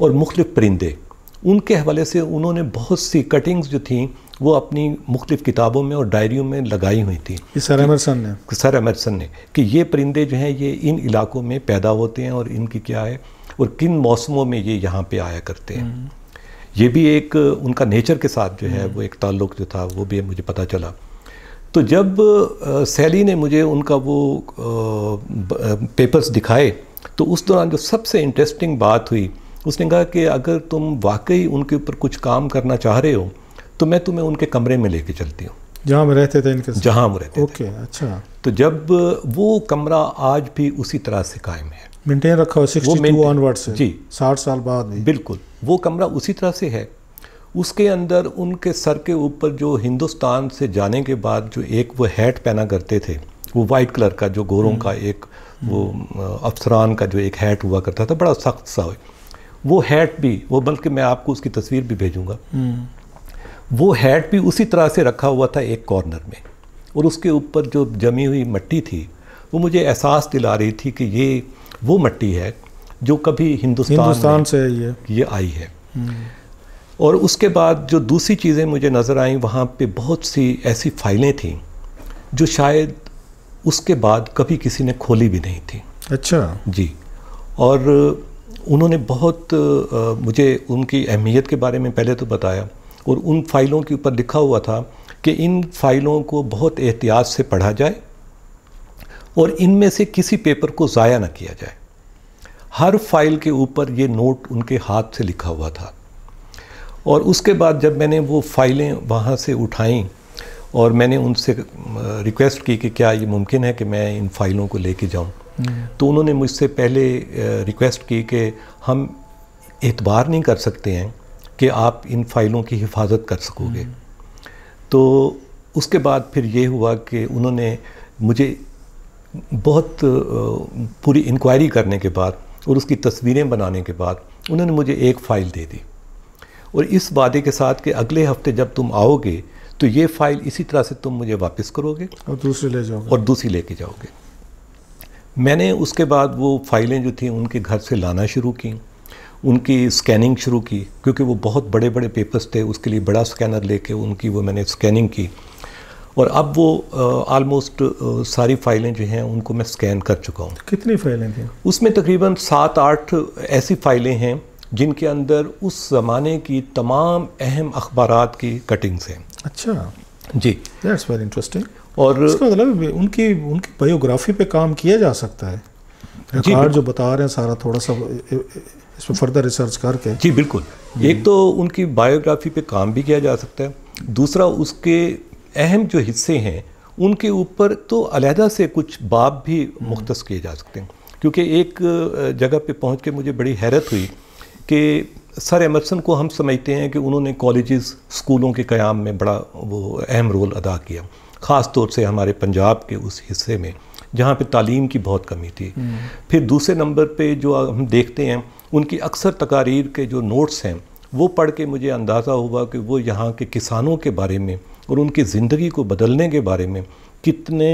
और मुख्तफ परिंदे उनके हवाले से उन्होंने बहुत सी कटिंग्स जो थी वो अपनी मुख्तफ किताबों में और डायरियों में लगाई हुई थी सर एमरसन ने सर एमरसन ने कि ये परिंदे जो हैं ये इन इलाकों में पैदा होते हैं और इनकी क्या है और किन मौसमों में ये यहाँ पे आया करते हैं हम्म। ये भी एक उनका नेचर के साथ जो है हम्म। वो एक ताल्लुक जो था वो भी मुझे पता चला तो जब सैली ने मुझे उनका वो पेपर्स दिखाए तो उस दौरान जो सबसे इंटरेस्टिंग बात हुई उसने कहा कि अगर तुम वाकई उनके ऊपर कुछ काम करना चाह रहे हो तो मैं तुम्हें उनके कमरे में लेके चलती हूँ जहाँ रहते थे इनके जहाँ रहते थे ओके अच्छा तो जब वो कमरा आज भी उसी तरह से कायम है मेंटेन रखा हुआ से जी साठ साल बाद बिल्कुल वो कमरा उसी तरह से है उसके अंदर उनके सर के ऊपर जो हिंदुस्तान से जाने के बाद जो एक वो हैट पहना करते थे वो वाइट कलर का जो गोरों हम्म। का एक वो अफसरान का जो एक हैट हुआ करता था बड़ा सख्त सा वो हैट भी वो बल्कि मैं आपको उसकी तस्वीर भी भेजूंगा हम्म। वो हैट भी उसी तरह से रखा हुआ था एक कॉर्नर में और उसके ऊपर जो जमी हुई मट्टी थी वो मुझे एहसास दिला रही थी कि ये वो मट्टी है जो कभी हिंदुस्तान हिंदुस्तान से ये ये आई है हम्म। और उसके बाद जो दूसरी चीज़ें मुझे नज़र आई वहाँ पे बहुत सी ऐसी फाइलें थीं जो शायद उसके बाद कभी किसी ने खोली भी नहीं थी अच्छा जी और उन्होंने बहुत मुझे उनकी अहमियत के बारे में पहले तो बताया और उन फाइलों के ऊपर लिखा हुआ था कि इन फाइलों को बहुत एहतियात से पढ़ा जाए और इनमें से किसी पेपर को ज़ाया ना किया जाए हर फाइल के ऊपर ये नोट उनके हाथ से लिखा हुआ था और उसके बाद जब मैंने वो फाइलें वहाँ से उठाईं और मैंने उनसे रिक्वेस्ट की कि क्या ये मुमकिन है कि मैं इन फाइलों को लेके जाऊं तो उन्होंने मुझसे पहले रिक्वेस्ट की कि हम एतबार नहीं कर सकते हैं कि आप इन फाइलों की हिफाजत कर सकोगे हम्म। तो उसके बाद फिर ये हुआ कि उन्होंने मुझे बहुत पूरी इंक्वायरी करने के बाद और उसकी तस्वीरें बनाने के बाद उन्होंने मुझे एक फ़ाइल दे दी और इस वादे के साथ कि अगले हफ्ते जब तुम आओगे तो ये फ़ाइल इसी तरह से तुम मुझे वापस करोगे और दूसरी ले जाओगे और दूसरी लेके जाओगे मैंने उसके बाद वो फाइलें जो थी उनके घर से लाना शुरू की उनकी स्कैनिंग शुरू की क्योंकि वो बहुत बड़े बड़े पेपर्स थे उसके लिए बड़ा स्कैनर लेके उनकी वो मैंने स्कैनिंग की और अब वो आलमोस्ट सारी फाइलें जो हैं उनको मैं स्कैन कर चुका हूँ कितनी फाइलें थी उसमें तकरीबन सात आठ ऐसी फाइलें हैं जिनके अंदर उस ज़माने की तमाम अहम अखबार की कटिंग्स हैं अच्छा जी दैट्स वेरी इंटरेस्टिंग और इसका मतलब उनकी उनकी बायोग्राफी पे काम किया जा सकता है रिकॉर्ड जो बता रहे हैं सारा थोड़ा सा इस पर फर्दर रिसर्च करके जी बिल्कुल एक तो उनकी बायोग्राफी पे काम भी किया जा सकता है दूसरा उसके अहम जो हिस्से हैं उनके ऊपर तो अलहदा से कुछ बाब भी हम्म। मुख्त किए जा सकते हैं क्योंकि एक जगह पे पहुंच के मुझे बड़ी हैरत हुई कि सर एमरसन को हम समझते हैं कि उन्होंने कॉलेजेस स्कूलों के क़्याम में बड़ा वो अहम रोल अदा किया ख़ास तौर से हमारे पंजाब के उस हिस्से में जहाँ पे तालीम की बहुत कमी थी हम्म। फिर दूसरे नंबर पे जो हम देखते हैं उनकी अक्सर तकारीर के जो नोट्स हैं वो पढ़ के मुझे अंदाज़ा हुआ कि वो यहाँ के किसानों के बारे में और उनकी ज़िंदगी को बदलने के बारे में कितने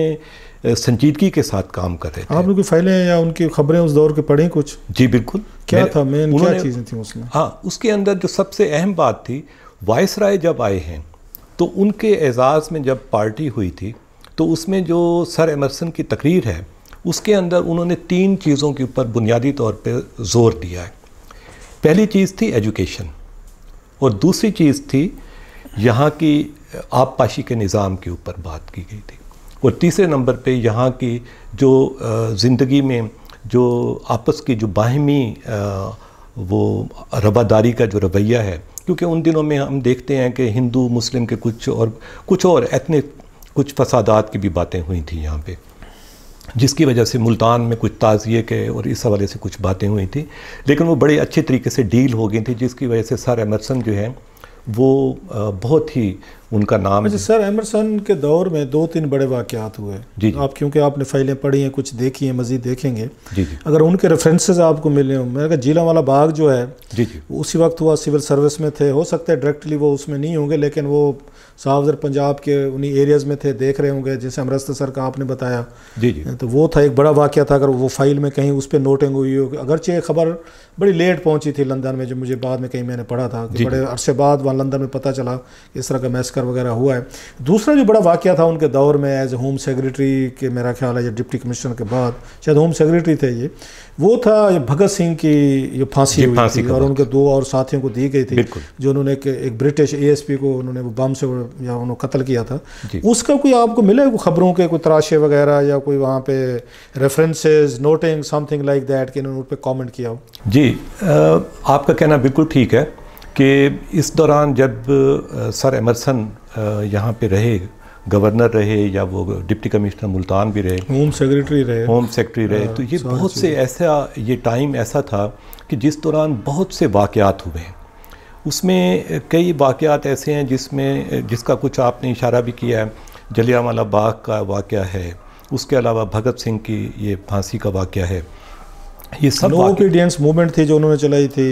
संजीदगी के साथ काम कर रहे थे आप लोग की फाइलें या उनकी खबरें उस दौर के पढ़ें कुछ जी बिल्कुल क्या था मैं क्या चीज़ें थी उसमें हाँ उसके अंदर जो सबसे अहम बात थी वायस राय जब आए हैं तो उनके एजाज़ में जब पार्टी हुई थी तो उसमें जो सर एमरसन की तकरीर है उसके अंदर उन्होंने तीन चीज़ों के ऊपर बुनियादी तौर पर ज़ोर दिया है पहली चीज़ थी एजुकेशन और दूसरी चीज़ थी यहाँ की आबपाशी के निज़ाम के ऊपर बात की गई थी और तीसरे नंबर पे यहाँ की जो ज़िंदगी में जो आपस की जो बाहमी वो रवादारी का जो रवैया है क्योंकि उन दिनों में हम देखते हैं कि हिंदू मुस्लिम के कुछ और कुछ और एथनिक कुछ फसादात की भी बातें हुई थी यहाँ पे जिसकी वजह से मुल्तान में कुछ ताज़िए के और इस हवाले से कुछ बातें हुई थी लेकिन वो बड़े अच्छे तरीके से डील हो गई थी जिसकी वजह से सर एमरसन जो है वो बहुत ही उनका नाम अच्छा, है सर एमरसन के दौर में दो तीन बड़े वाकयात हुए जी, आप क्योंकि आपने फ़ाइलें पढ़ी हैं कुछ देखी हैं मज़ीद देखेंगे जी जी अगर उनके रेफरेंसेज आपको मिले हों मैंने कहा जीला वाला बाग जो है जी जी उसी वक्त हुआ सिविल सर्विस में थे हो सकता है डायरेक्टली वो उसमें नहीं होंगे लेकिन वो साहब जर पंजाब के उन्हीं एरियाज़ में थे देख रहे होंगे जैसे अमृतसर सर का आपने बताया जी जी तो वो था एक बड़ा वाक्य था अगर वो फाइल में कहीं उस पर नोटिंग हुई हो अगरचे खबर बड़ी लेट पहुंची थी लंदन में जो मुझे बाद में कहीं मैंने पढ़ा था कि बड़े अरसे बाद वहाँ लंदन में पता चला कि इस तरह का मैस्कर वगैरह हुआ है दूसरा जो बड़ा वाक्य था उनके दौर में एज होम सेक्रेटरी के मेरा ख्याल है या डिप्टी कमिश्नर के बाद शायद होम सेक्रेटरी थे ये वो था भगत सिंह की जो फांसी हुई फांसी थी और उनके दो और साथियों को दी गई थी जो उन्होंने एक ब्रिटिश एएसपी को उन्होंने वो बम से या उन्होंने कत्ल किया था उसका कोई आपको मिला खबरों के कोई तराशे वगैरह या कोई वहाँ पे references noting something like that कि उन्होंने उन पर कॉमेंट किया हो जी आपका कहना बिल्कुल ठीक है कि इस दौरान जब सर एमरसन यहाँ पे रहे गवर्नर रहे या वो डिप्टी कमिश्नर मुल्तान भी रहे होम सेक्रेटरी रहे होम सेक्रेटरी रहे हाँ, तो ये बहुत से ऐसा ये टाइम ऐसा था कि जिस दौरान बहुत से वाक़ात हुए उसमें कई वाक़ात ऐसे हैं जिसमें जिसका कुछ आपने इशारा भी किया है जलियावाला बाग का वाक़ है उसके अलावा भगत सिंह की ये फांसी का वाक़ है ये सब ओबीडियंस मूवमेंट थी जो उन्होंने चलाई थी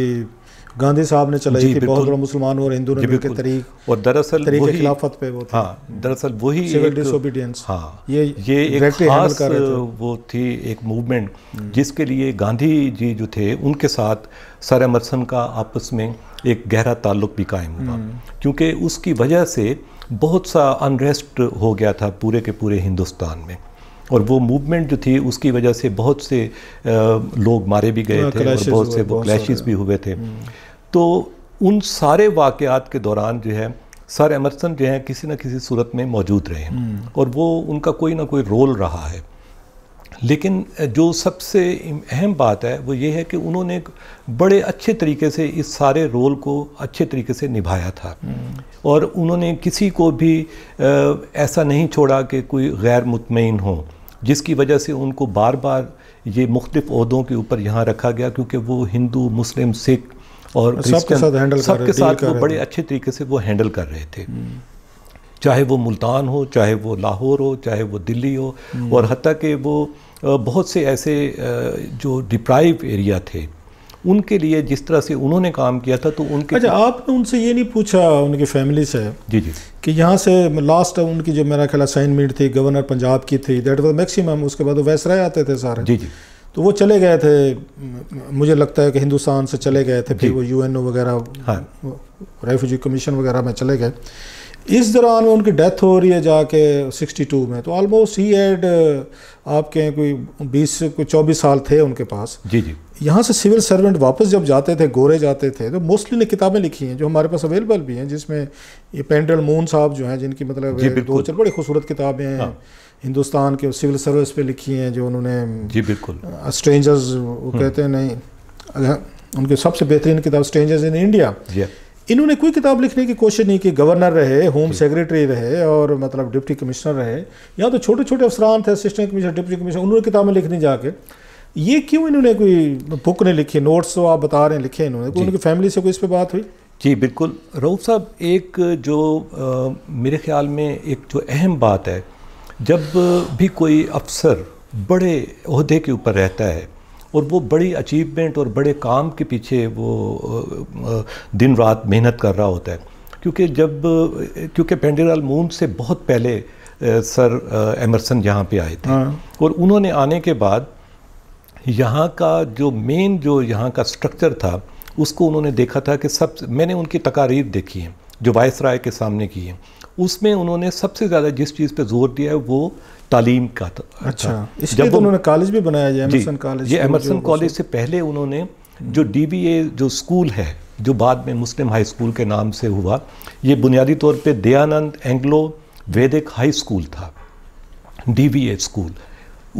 गांधी साहब ने चलाई थी बहुत बड़ा मुसलमान और हिंदू ने के तरीक और दरअसल तरीके खिलाफत पे वो हाँ दरअसल वही सिविल डिसोबीडियंस हाँ ये ये एक खास वो थी एक मूवमेंट हम्म। जिसके लिए गांधी जी जो थे उनके साथ सर एमरसन का आपस में एक गहरा ताल्लुक भी कायम हुआ हम्म। क्योंकि उसकी वजह से बहुत सा अनरेस्ट हो गया था पूरे के पूरे हिंदुस्तान में और वो मूवमेंट जो थी उसकी वजह से बहुत से लोग मारे भी गए हाँ, थे और बहुत से वो भी हुए थे हम्म। तो उन सारे वाकयात के दौरान जो है सर एमरसन जो हैं किसी न किसी सूरत में मौजूद रहे हम्म। और वो उनका कोई ना कोई रोल रहा है लेकिन जो सबसे अहम बात है वो ये है कि उन्होंने बड़े अच्छे तरीके से इस सारे रोल को अच्छे तरीके से निभाया था हम्म। और उन्होंने किसी को भी ऐसा नहीं छोड़ा कि कोई गैर मुतमिन हो जिसकी वजह से उनको बार बार ये मुख्तफ अहदों के ऊपर यहाँ रखा गया क्योंकि वो हिंदू मुस्लिम सिख और सबके साथ हैंडल के साथ वो बड़े अच्छे तरीके से वो हैंडल कर रहे थे हम्म। चाहे वो मुल्तान हो चाहे वो लाहौर हो चाहे वो दिल्ली हो हम्म। और हती कि वो बहुत से ऐसे जो डिप्राइव एरिया थे उनके लिए जिस तरह से उन्होंने काम किया था तो उनके अच्छा आपने उनसे ये नहीं पूछा उनकी फैमिली से जी जी कि यहाँ से लास्ट उनकी जो मेरा ख्याल असाइनमेंट थी गवर्नर पंजाब की थी डेट वॉज मैक्सिमम उसके बाद वो वैसराय आते थे सारे जी जी तो वो चले गए थे मुझे लगता है कि हिंदुस्तान से चले गए थे फिर वो यू वगैरह हाँ रेफ्यूजी कमीशन वगैरह में चले गए इस दौरान में उनकी डेथ हो रही है जाके 62 में तो ऑलमोस्ट ही एड आपके कोई 20 कोई 24 साल थे उनके पास जी जी यहाँ से सिविल सर्वेंट वापस जब जाते थे गोरे जाते थे तो मोस्टली ने किताबें लिखी हैं जो हमारे पास अवेलेबल भी हैं जिसमें ये पेंडल मून साहब जो हैं जिनकी मतलब दो चार बड़ी खूबसूरत किताबें हैं हाँ। हिंदुस्तान के सिविल सर्विस पे लिखी हैं जो उन्होंने जी बिल्कुल स्ट्रेंजर्स वो हम्म। कहते हैं नहीं उनके सबसे बेहतरीन किताब स्ट्रेंजर्स इन इंडिया इन्होंने कोई किताब लिखने की कोशिश नहीं की गवर्नर रहे होम सेक्रेटरी रहे और मतलब डिप्टी कमिश्नर रहे या तो छोटे छोटे अफसरान थे असिस्टेंट कमिश्नर डिप्टी कमिश्नर उन्होंने किताबें लिखनी जाके ये क्यों इन्होंने कोई बुक ने लिखी नोट्स तो आप बता रहे हैं लिखे इन्होंने उनकी फैमिली से कोई इस पर बात हुई जी बिल्कुल रऊफ साहब एक जो आ, मेरे ख्याल में एक जो अहम बात है जब भी कोई अफसर बड़े अहदे के ऊपर रहता है और वो बड़ी अचीवमेंट और बड़े काम के पीछे वो दिन रात मेहनत कर रहा होता है क्योंकि जब क्योंकि पेंडेराल मून से बहुत पहले सर एमरसन यहाँ पे आए थे हाँ। और उन्होंने आने के बाद यहाँ का जो मेन जो यहाँ का स्ट्रक्चर था उसको उन्होंने देखा था कि सब मैंने उनकी तकारीर देखी है जो वायस राय के सामने की है उसमें उन्होंने सबसे ज़्यादा जिस चीज़ पे जोर दिया है वो तालीम का था अच्छा जब तो उन्होंने कॉलेज भी बनाया जी एमरसन कॉलेज ये एमरसन कॉलेज से पहले उन्होंने जो डी जो स्कूल है जो बाद में मुस्लिम हाई स्कूल के नाम से हुआ ये बुनियादी तौर पर Dayanand Anglo Vedic high school था डी स्कूल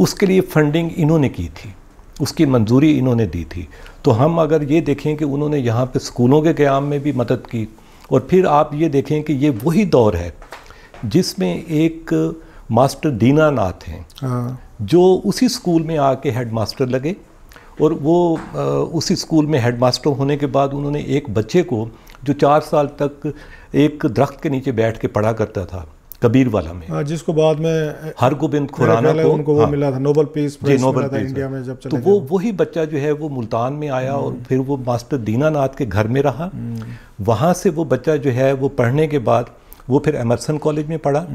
उसके लिए फंडिंग इन्होंने की थी उसकी मंजूरी इन्होंने दी थी तो हम अगर ये देखें कि उन्होंने यहाँ पे स्कूलों के क्याम में भी मदद की और फिर आप ये देखें कि ये वही दौर है जिसमें एक मास्टर दीनानाथ हैं हाँ। जो उसी स्कूल में आके हेड मास्टर लगे और वो आ, उसी स्कूल में हेड मास्टर होने के बाद उन्होंने एक बच्चे को जो चार साल तक एक दरख्त के नीचे बैठ के पढ़ा करता था कबीर वाला में हाँ, जिसको बाद में हर गोबिंद खुराना को उनको वो हाँ, मिला था नोबल पीस जी नोबल पीस इंडिया में जब तो वो वही बच्चा जो है वो मुल्तान में आया और हम्म। फिर वो मास्टर दीनानाथ के घर में रहा हम्म। वहाँ से वो बच्चा जो है वो पढ़ने के बाद वो फिर एमरसन कॉलेज में पढ़ा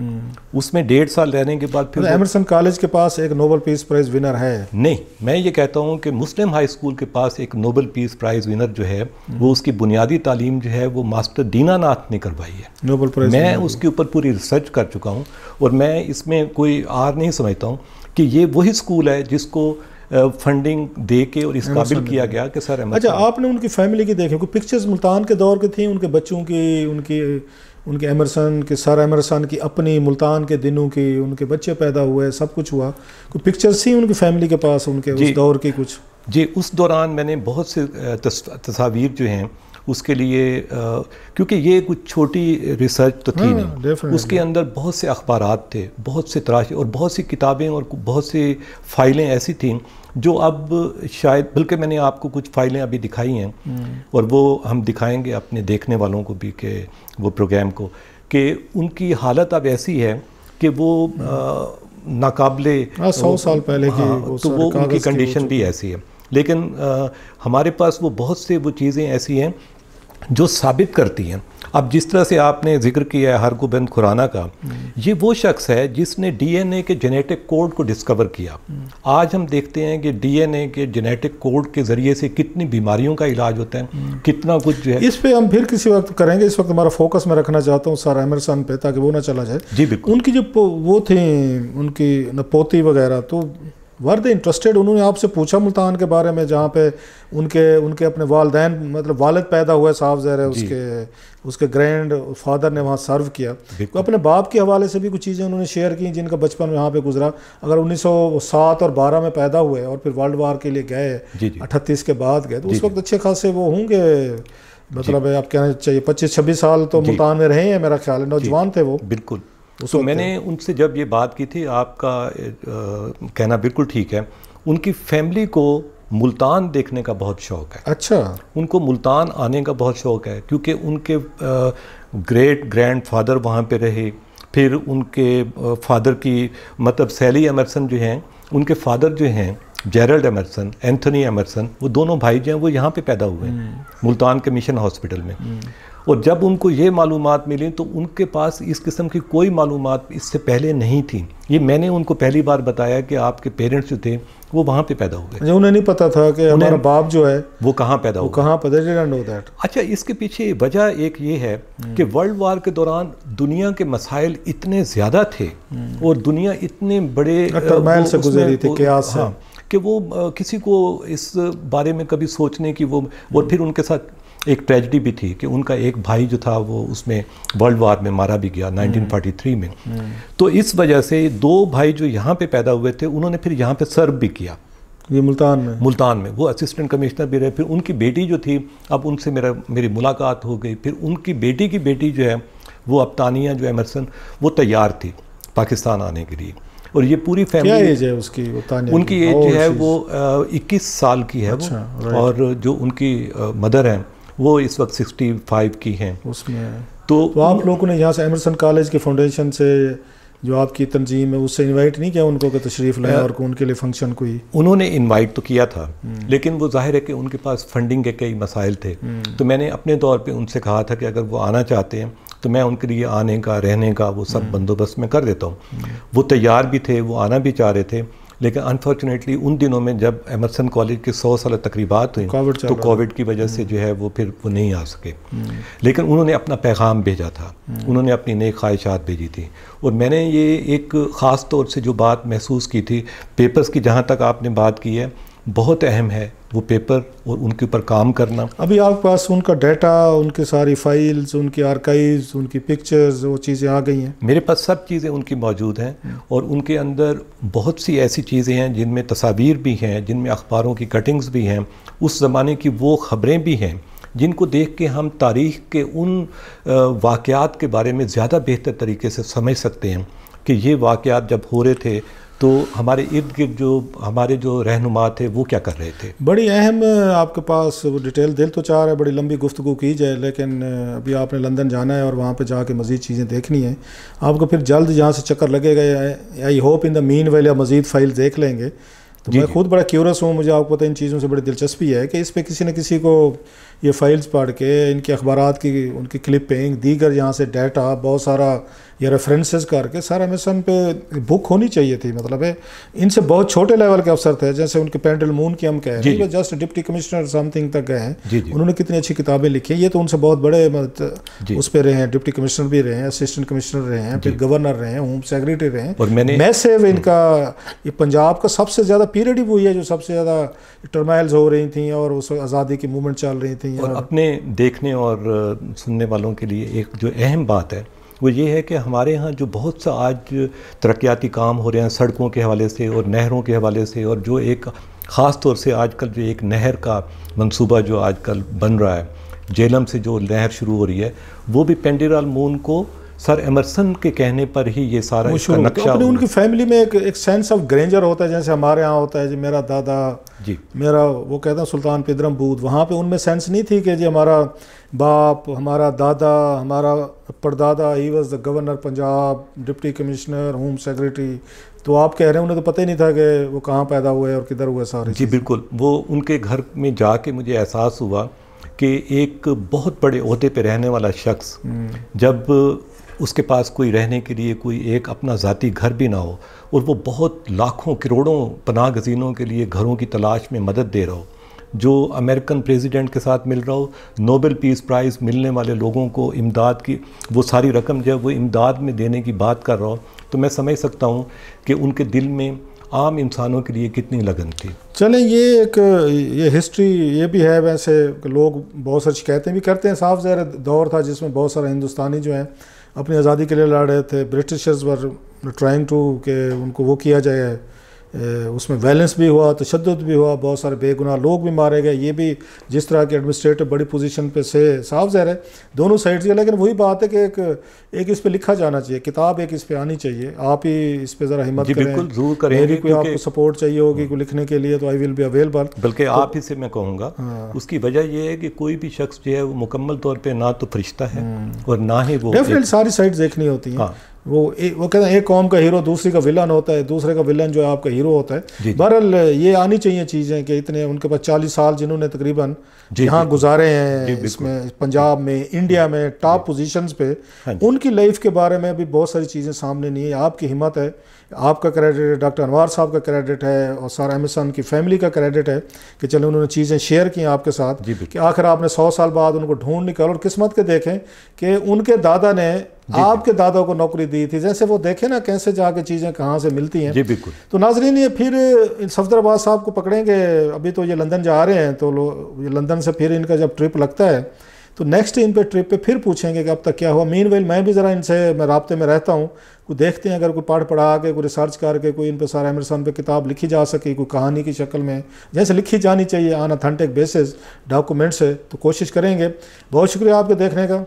उसमें डेढ़ साल रहने के बाद फिर एमरसन तो कॉलेज के पास एक नोबल पीस प्राइज़ विनर है नहीं मैं ये कहता हूँ कि मुस्लिम हाई स्कूल के पास एक नोबल पीस प्राइज़ विनर जो है वो उसकी बुनियादी तालीम जो है वो मास्टर दीनानाथ ने करवाई है नोबल प्राइज मैं उसके ऊपर पूरी रिसर्च कर चुका हूँ और मैं इसमें कोई आर नहीं समझता हूँ कि ये वही स्कूल है जिसको फंडिंग दे के और इस काबिल किया गया कि सर अच्छा आपने उनकी फैमिली की देखी पिक्चर्स मुल्तान के दौर के थी उनके बच्चों की उनकी उनके एमरसन के सर एमरसन की अपनी मुल्तान के दिनों की उनके बच्चे पैदा हुए सब कुछ हुआ कुछ पिक्चर्स ही उनकी फैमिली के पास उनके उस दौर की कुछ जी उस दौरान मैंने बहुत से तस्वीर जो हैं उसके लिए क्योंकि ये कुछ छोटी रिसर्च तो थी हाँ, नहीं उसके अंदर बहुत से अखबार थे बहुत से तराश और बहुत सी किताबें और बहुत सी फाइलें ऐसी थीं जो अब शायद बल्कि मैंने आपको कुछ फाइलें अभी दिखाई हैं और वो हम दिखाएंगे अपने देखने वालों को भी के वो प्रोग्राम को कि उनकी हालत अब ऐसी है कि वो नाकबले हाँ, सौ साल पहले की हाँ, तो वो उनकी कंडीशन भी ऐसी है लेकिन आ, हमारे पास वो बहुत से वो चीज़ें ऐसी हैं जो साबित करती हैं अब जिस तरह से आपने जिक्र किया है हरगोबिंद खुराना का ये वो शख्स है जिसने डीएनए के जेनेटिक कोड को डिस्कवर किया आज हम देखते हैं कि डीएनए के जेनेटिक कोड के ज़रिए से कितनी बीमारियों का इलाज होता है कितना कुछ जो है इस पर हम फिर किसी वक्त करेंगे इस वक्त हमारा फोकस मैं रखना चाहता हूँ सर एमरसन पे ताकि वो ना चला जाए जी बिल्कुल उनकी जो वो थी उनकी पोती वगैरह तो वर दे इंटरेस्टेड उन्होंने आपसे पूछा मुल्तान के बारे में जहाँ पे उनके उनके अपने वालदेन मतलब वालद पैदा हुए साफ जहर है उसके उसके ग्रैंड फादर ने वहाँ सर्व किया तो अपने बाप के हवाले से भी कुछ चीज़ें उन्होंने शेयर की जिनका बचपन यहाँ पे गुजरा अगर 1907 और 12 में पैदा हुए और फिर वर्ल्ड वार के लिए गए अठतीस के बाद गए तो उस वक्त अच्छे खासे वो होंगे मतलब आप कहना चाहिए पच्चीस छब्बीस साल तो मुल्तान में रहे हैं मेरा ख्याल है नौजवान थे वो बिल्कुल तो मैंने उनसे जब ये बात की थी आपका आ, कहना बिल्कुल ठीक है उनकी फैमिली को मुल्तान देखने का बहुत शौक है अच्छा उनको मुल्तान आने का बहुत शौक है क्योंकि उनके ग्रेट ग्रैंड फादर वहाँ पर रहे फिर उनके फादर की मतलब सैली एमरसन जो हैं उनके फादर जो हैं जेरल्ड एमरसन एंथनी एमरसन वो दोनों भाई जो हैं वो यहाँ पे पैदा हुए हैं हम्म। मुल्तान के मिशन हॉस्पिटल में हम्म। और जब उनको ये मालूम मिली तो उनके पास इस किस्म की कोई मालूम इससे पहले नहीं थी ये मैंने उनको पहली बार बताया कि आपके पेरेंट्स जो थे वो वहाँ पे पैदा हो गए अच्छा, उन्हें नहीं पता था कि हमारा बाप जो है वो कहाँ पैदा वो कहाँ पैदा नो दैट अच्छा इसके पीछे वजह एक ये है कि हम्म। वर्ल्ड वार के दौरान दुनिया के मसाइल इतने ज़्यादा थे हम्म। और दुनिया इतने बड़े से गुजरी थी हाँ, कि वो किसी को इस बारे में कभी सोचने की वो और हम्म। फिर उनके साथ एक ट्रेजडी भी थी कि उनका एक भाई जो था वो उसमें वर्ल्ड वार में मारा भी गया 1943 में तो इस वजह से दो भाई जो यहाँ पे पैदा हुए थे उन्होंने फिर यहाँ पे सर्व भी किया ये मुल्तान में मुल्तान में वो असिस्टेंट कमिश्नर भी रहे फिर उनकी बेटी जो थी अब उनसे मेरा मेरी मुलाकात हो गई फिर उनकी बेटी की बेटी जो है वो अब जो एमरसन वो तैयार थी पाकिस्तान आने के लिए और ये पूरी फैमिली क्या एज है उसकी उनकी एज जो है वो इक्कीस साल की है अच्छा, वो और जो उनकी मदर हैं वो इस वक्त 65 की हैं उसमें तो, तो आप लोगों ने यहाँ से एमरसन कॉलेज के फाउंडेशन से जो आपकी तंजीम है उससे इनवाइट नहीं किया उनको तशरीफ़ लाया और उनके लिए फंक्शन कोई उन्होंने इनवाइट तो किया था हम्म। लेकिन वो जाहिर है कि उनके पास फंडिंग के कई मसाइल थे हम्म। तो मैंने अपने तौर पे उनसे कहा था कि अगर वो आना चाहते हैं तो मैं उनके लिए आने का रहने का वो सब हम्म। बंदोबस्त में कर देता हूँ वो तैयार भी थे वो आना भी चाह रहे थे लेकिन अनफॉर्चुनेटली उन दिनों में जब एमरसन कॉलेज के सौ साल तकरीबात हुई तो कोविड की वजह से जो है वो फिर वो नहीं आ सके हम्म। लेकिन उन्होंने अपना पैगाम भेजा था हम्म। उन्होंने अपनी नई ख्वाहिशात भेजी थी और मैंने ये एक ख़ास तौर से जो बात महसूस की थी पेपर्स की जहाँ तक आपने बात की है बहुत अहम है वो पेपर और उनके ऊपर काम करना अभी आपके पास उनका डाटा उनके सारी फाइल्स उनकी आर्काइव्स उनकी पिक्चर्स वो चीज़ें आ गई हैं मेरे पास सब चीज़ें उनकी मौजूद हैं और उनके अंदर बहुत सी ऐसी चीज़ें हैं जिनमें तस्वीर भी हैं जिनमें अखबारों की कटिंग्स भी हैं उस ज़माने की वो ख़बरें भी हैं जिनको देख के हम तारीख के उन वाक़ के बारे में ज़्यादा बेहतर तरीके से समझ सकते हैं कि ये वाक़ जब हो रहे थे तो हमारे इर्द गिर्द जो हमारे जो रहनुमा थे वो क्या कर रहे थे बड़ी अहम आपके पास वो डिटेल दिल तो चाह रहा है बड़ी लंबी गुफ्तु की जाए लेकिन अभी आपने लंदन जाना है और वहाँ पे जाके मज़ीद चीज़ें देखनी हैं आपको फिर जल्द जहाँ से चक्कर लगेगा I hope in the meanwhile या मज़ीद फाइल देख लेंगे तो मैं खुद बड़ा क्यूरस हूँ मुझे आपको पता इन चीज़ों से बड़ी दिलचस्पी है कि इस पर किसी न किसी को ये फ़ाइल्स पढ़ के इनके अखबार की उनकी क्लिपिंग दीगर यहाँ से डाटा बहुत सारा या रेफरेंसेस करके सर हमें पे बुक होनी चाहिए थी मतलब इनसे बहुत छोटे लेवल के अफसर थे जैसे उनके पेंडल मून की हम कहें तो जस्ट डिप्टी कमिश्नर समथिंग तक गए हैं उन्होंने कितनी अच्छी किताबें लिखी ये तो उनसे बहुत बड़े मतलब उस पर रहे हैं डिप्टी कमिश्नर भी रहे हैं असिस्टेंट कमिश्नर रहे हैं फिर गवर्नर रहे हैं होम सेक्रेटरी रहे हैं मैं से हम्म। इनका ये पंजाब का सबसे ज़्यादा पीरियड ही वही है जो सबसे ज़्यादा टर्माइल्स हो रही थी और उस आज़ादी की मूवमेंट चल रही थी और अपने देखने और सुनने वालों के लिए एक जो अहम बात है वो ये है कि हमारे यहाँ जो बहुत सा आज तरक्याती काम हो रहे हैं सड़कों के हवाले से और नहरों के हवाले से और जो एक ख़ास तौर से आजकल जो एक नहर का मंसूबा जो आजकल बन रहा है जेलम से जो नहर शुरू हो रही है वो भी पेंडेराल मून को सर एमरसन के कहने पर ही ये सारा इसका नक्शा अपने उनकी फैमिली में एक एक सेंस ऑफ ग्रेंजर होता है जैसे हमारे यहाँ होता है जी मेरा दादा जी मेरा वो कहता है सुल्तान पिदरम बूद वहाँ पे उनमें सेंस नहीं थी कि जी हमारा बाप हमारा दादा हमारा परदादा he was the governor Punjab deputy commissioner home secretary तो आप कह रहे हैं उन्हें तो पता ही नहीं था कि वो कहाँ पैदा हुए और किधर हुए सारे जी बिल्कुल वो उनके घर में जाके मुझे एहसास हुआ कि एक बहुत बड़े अहदे पे रहने वाला शख्स हम्म। जब उसके पास कोई रहने के लिए कोई एक अपना ज़ाती घर भी ना हो और वो बहुत लाखों करोड़ों पनाह गजीनों के लिए घरों की तलाश में मदद दे रहा हो जो अमेरिकन प्रेसिडेंट के साथ मिल रहा हो नोबेल पीस प्राइज़ मिलने वाले लोगों को इमदाद की वो सारी रकम जो है वो इमदाद में देने की बात कर रहा हो तो मैं समझ सकता हूँ कि उनके दिल में आम इंसानों के लिए कितनी लगन थी चलें ये एक ये हिस्ट्री ये भी है वैसे लोग बहुत सारी शिकायतें भी करते हैं साफ ज़ाहिर दौर था जिसमें बहुत सारे हिंदुस्तानी जो हैं अपनी आज़ादी के लिए लड़ रहे थे ब्रिटिशर्स वर ट्राइंग टू के उनको वो किया जाए उसमें वैलेंस भी हुआ तशद भी हुआ बहुत सारे बेगुनाह लोग भी मारे गए ये भी जिस तरह के एडमिनिस्ट्रेटिव बड़ी पोजीशन पे से साफ जहर है दोनों साइड से लेकिन वही बात है कि एक एक इस पे लिखा जाना चाहिए किताब एक इस पे आनी चाहिए आप ही इस पे ज़रा हिम्मत करें जरूर करें मेरी कोई आपको सपोर्ट चाहिए होगी हाँ। को लिखने के लिए तो आई विल भी अवेलेबल बल्कि तो आप ही से मैं कहूँगा हाँ। उसकी वजह यह है कि कोई भी शख्स जो है वो मुकम्मल तौर पर ना तो फरिश्ता है हम्म। और ना ही वो सारी साइड देखनी होती है हाँ। वो ए, वो कहते हैं एक कौम का हीरो दूसरी का विलन होता है दूसरे का विलन जो है आपका हीरो होता है बहरहाल ये आनी चाहिए चीज़ें कि इतने उनके पास चालीस साल जिन्होंने तकरीबन यहाँ गुजारे हैं इसमें पंजाब में इंडिया में टॉप पोजीशंस पे हाँ उनकी लाइफ के बारे में भी बहुत सारी चीज़ें सामने नहीं है आपकी हिम्मत है आपका क्रेडिट है डॉक्टर अनवार साहब का क्रेडिट है और सर एमसन की फैमिली का क्रेडिट है कि चलो उन्होंने चीज़ें शेयर की आपके साथ कि आखिर आपने सौ साल बाद उनको ढूंढ निकाल और किस्मत के देखें कि उनके दादा ने आपके दादा को नौकरी दी थी जैसे वो देखें ना कैसे जाके चीज़ें कहाँ से मिलती हैं जी बिल्कुल तो नाजरीन ये फिर सफदराबाद साहब को पकड़ेंगे अभी तो ये लंदन जा रहे हैं तो लंदन से फिर इनका जब ट्रिप लगता है तो नेक्स्ट इन पे ट्रिप पे फिर पूछेंगे कि अब तक क्या हुआ मीन वेल मैं भी ज़रा इनसे मैं रबते में रहता हूँ कोई देखते हैं अगर कोई पढ़ पढ़ा के कोई रिसर्च करके कोई इन पर सारा अमरसान पर किताब लिखी जा सके कोई कहानी की शक्ल में जैसे लिखी जानी चाहिए ऑन अथेंटिक बेसिस डॉक्यूमेंट्स है तो कोशिश करेंगे बहुत शुक्रिया आपके देखने का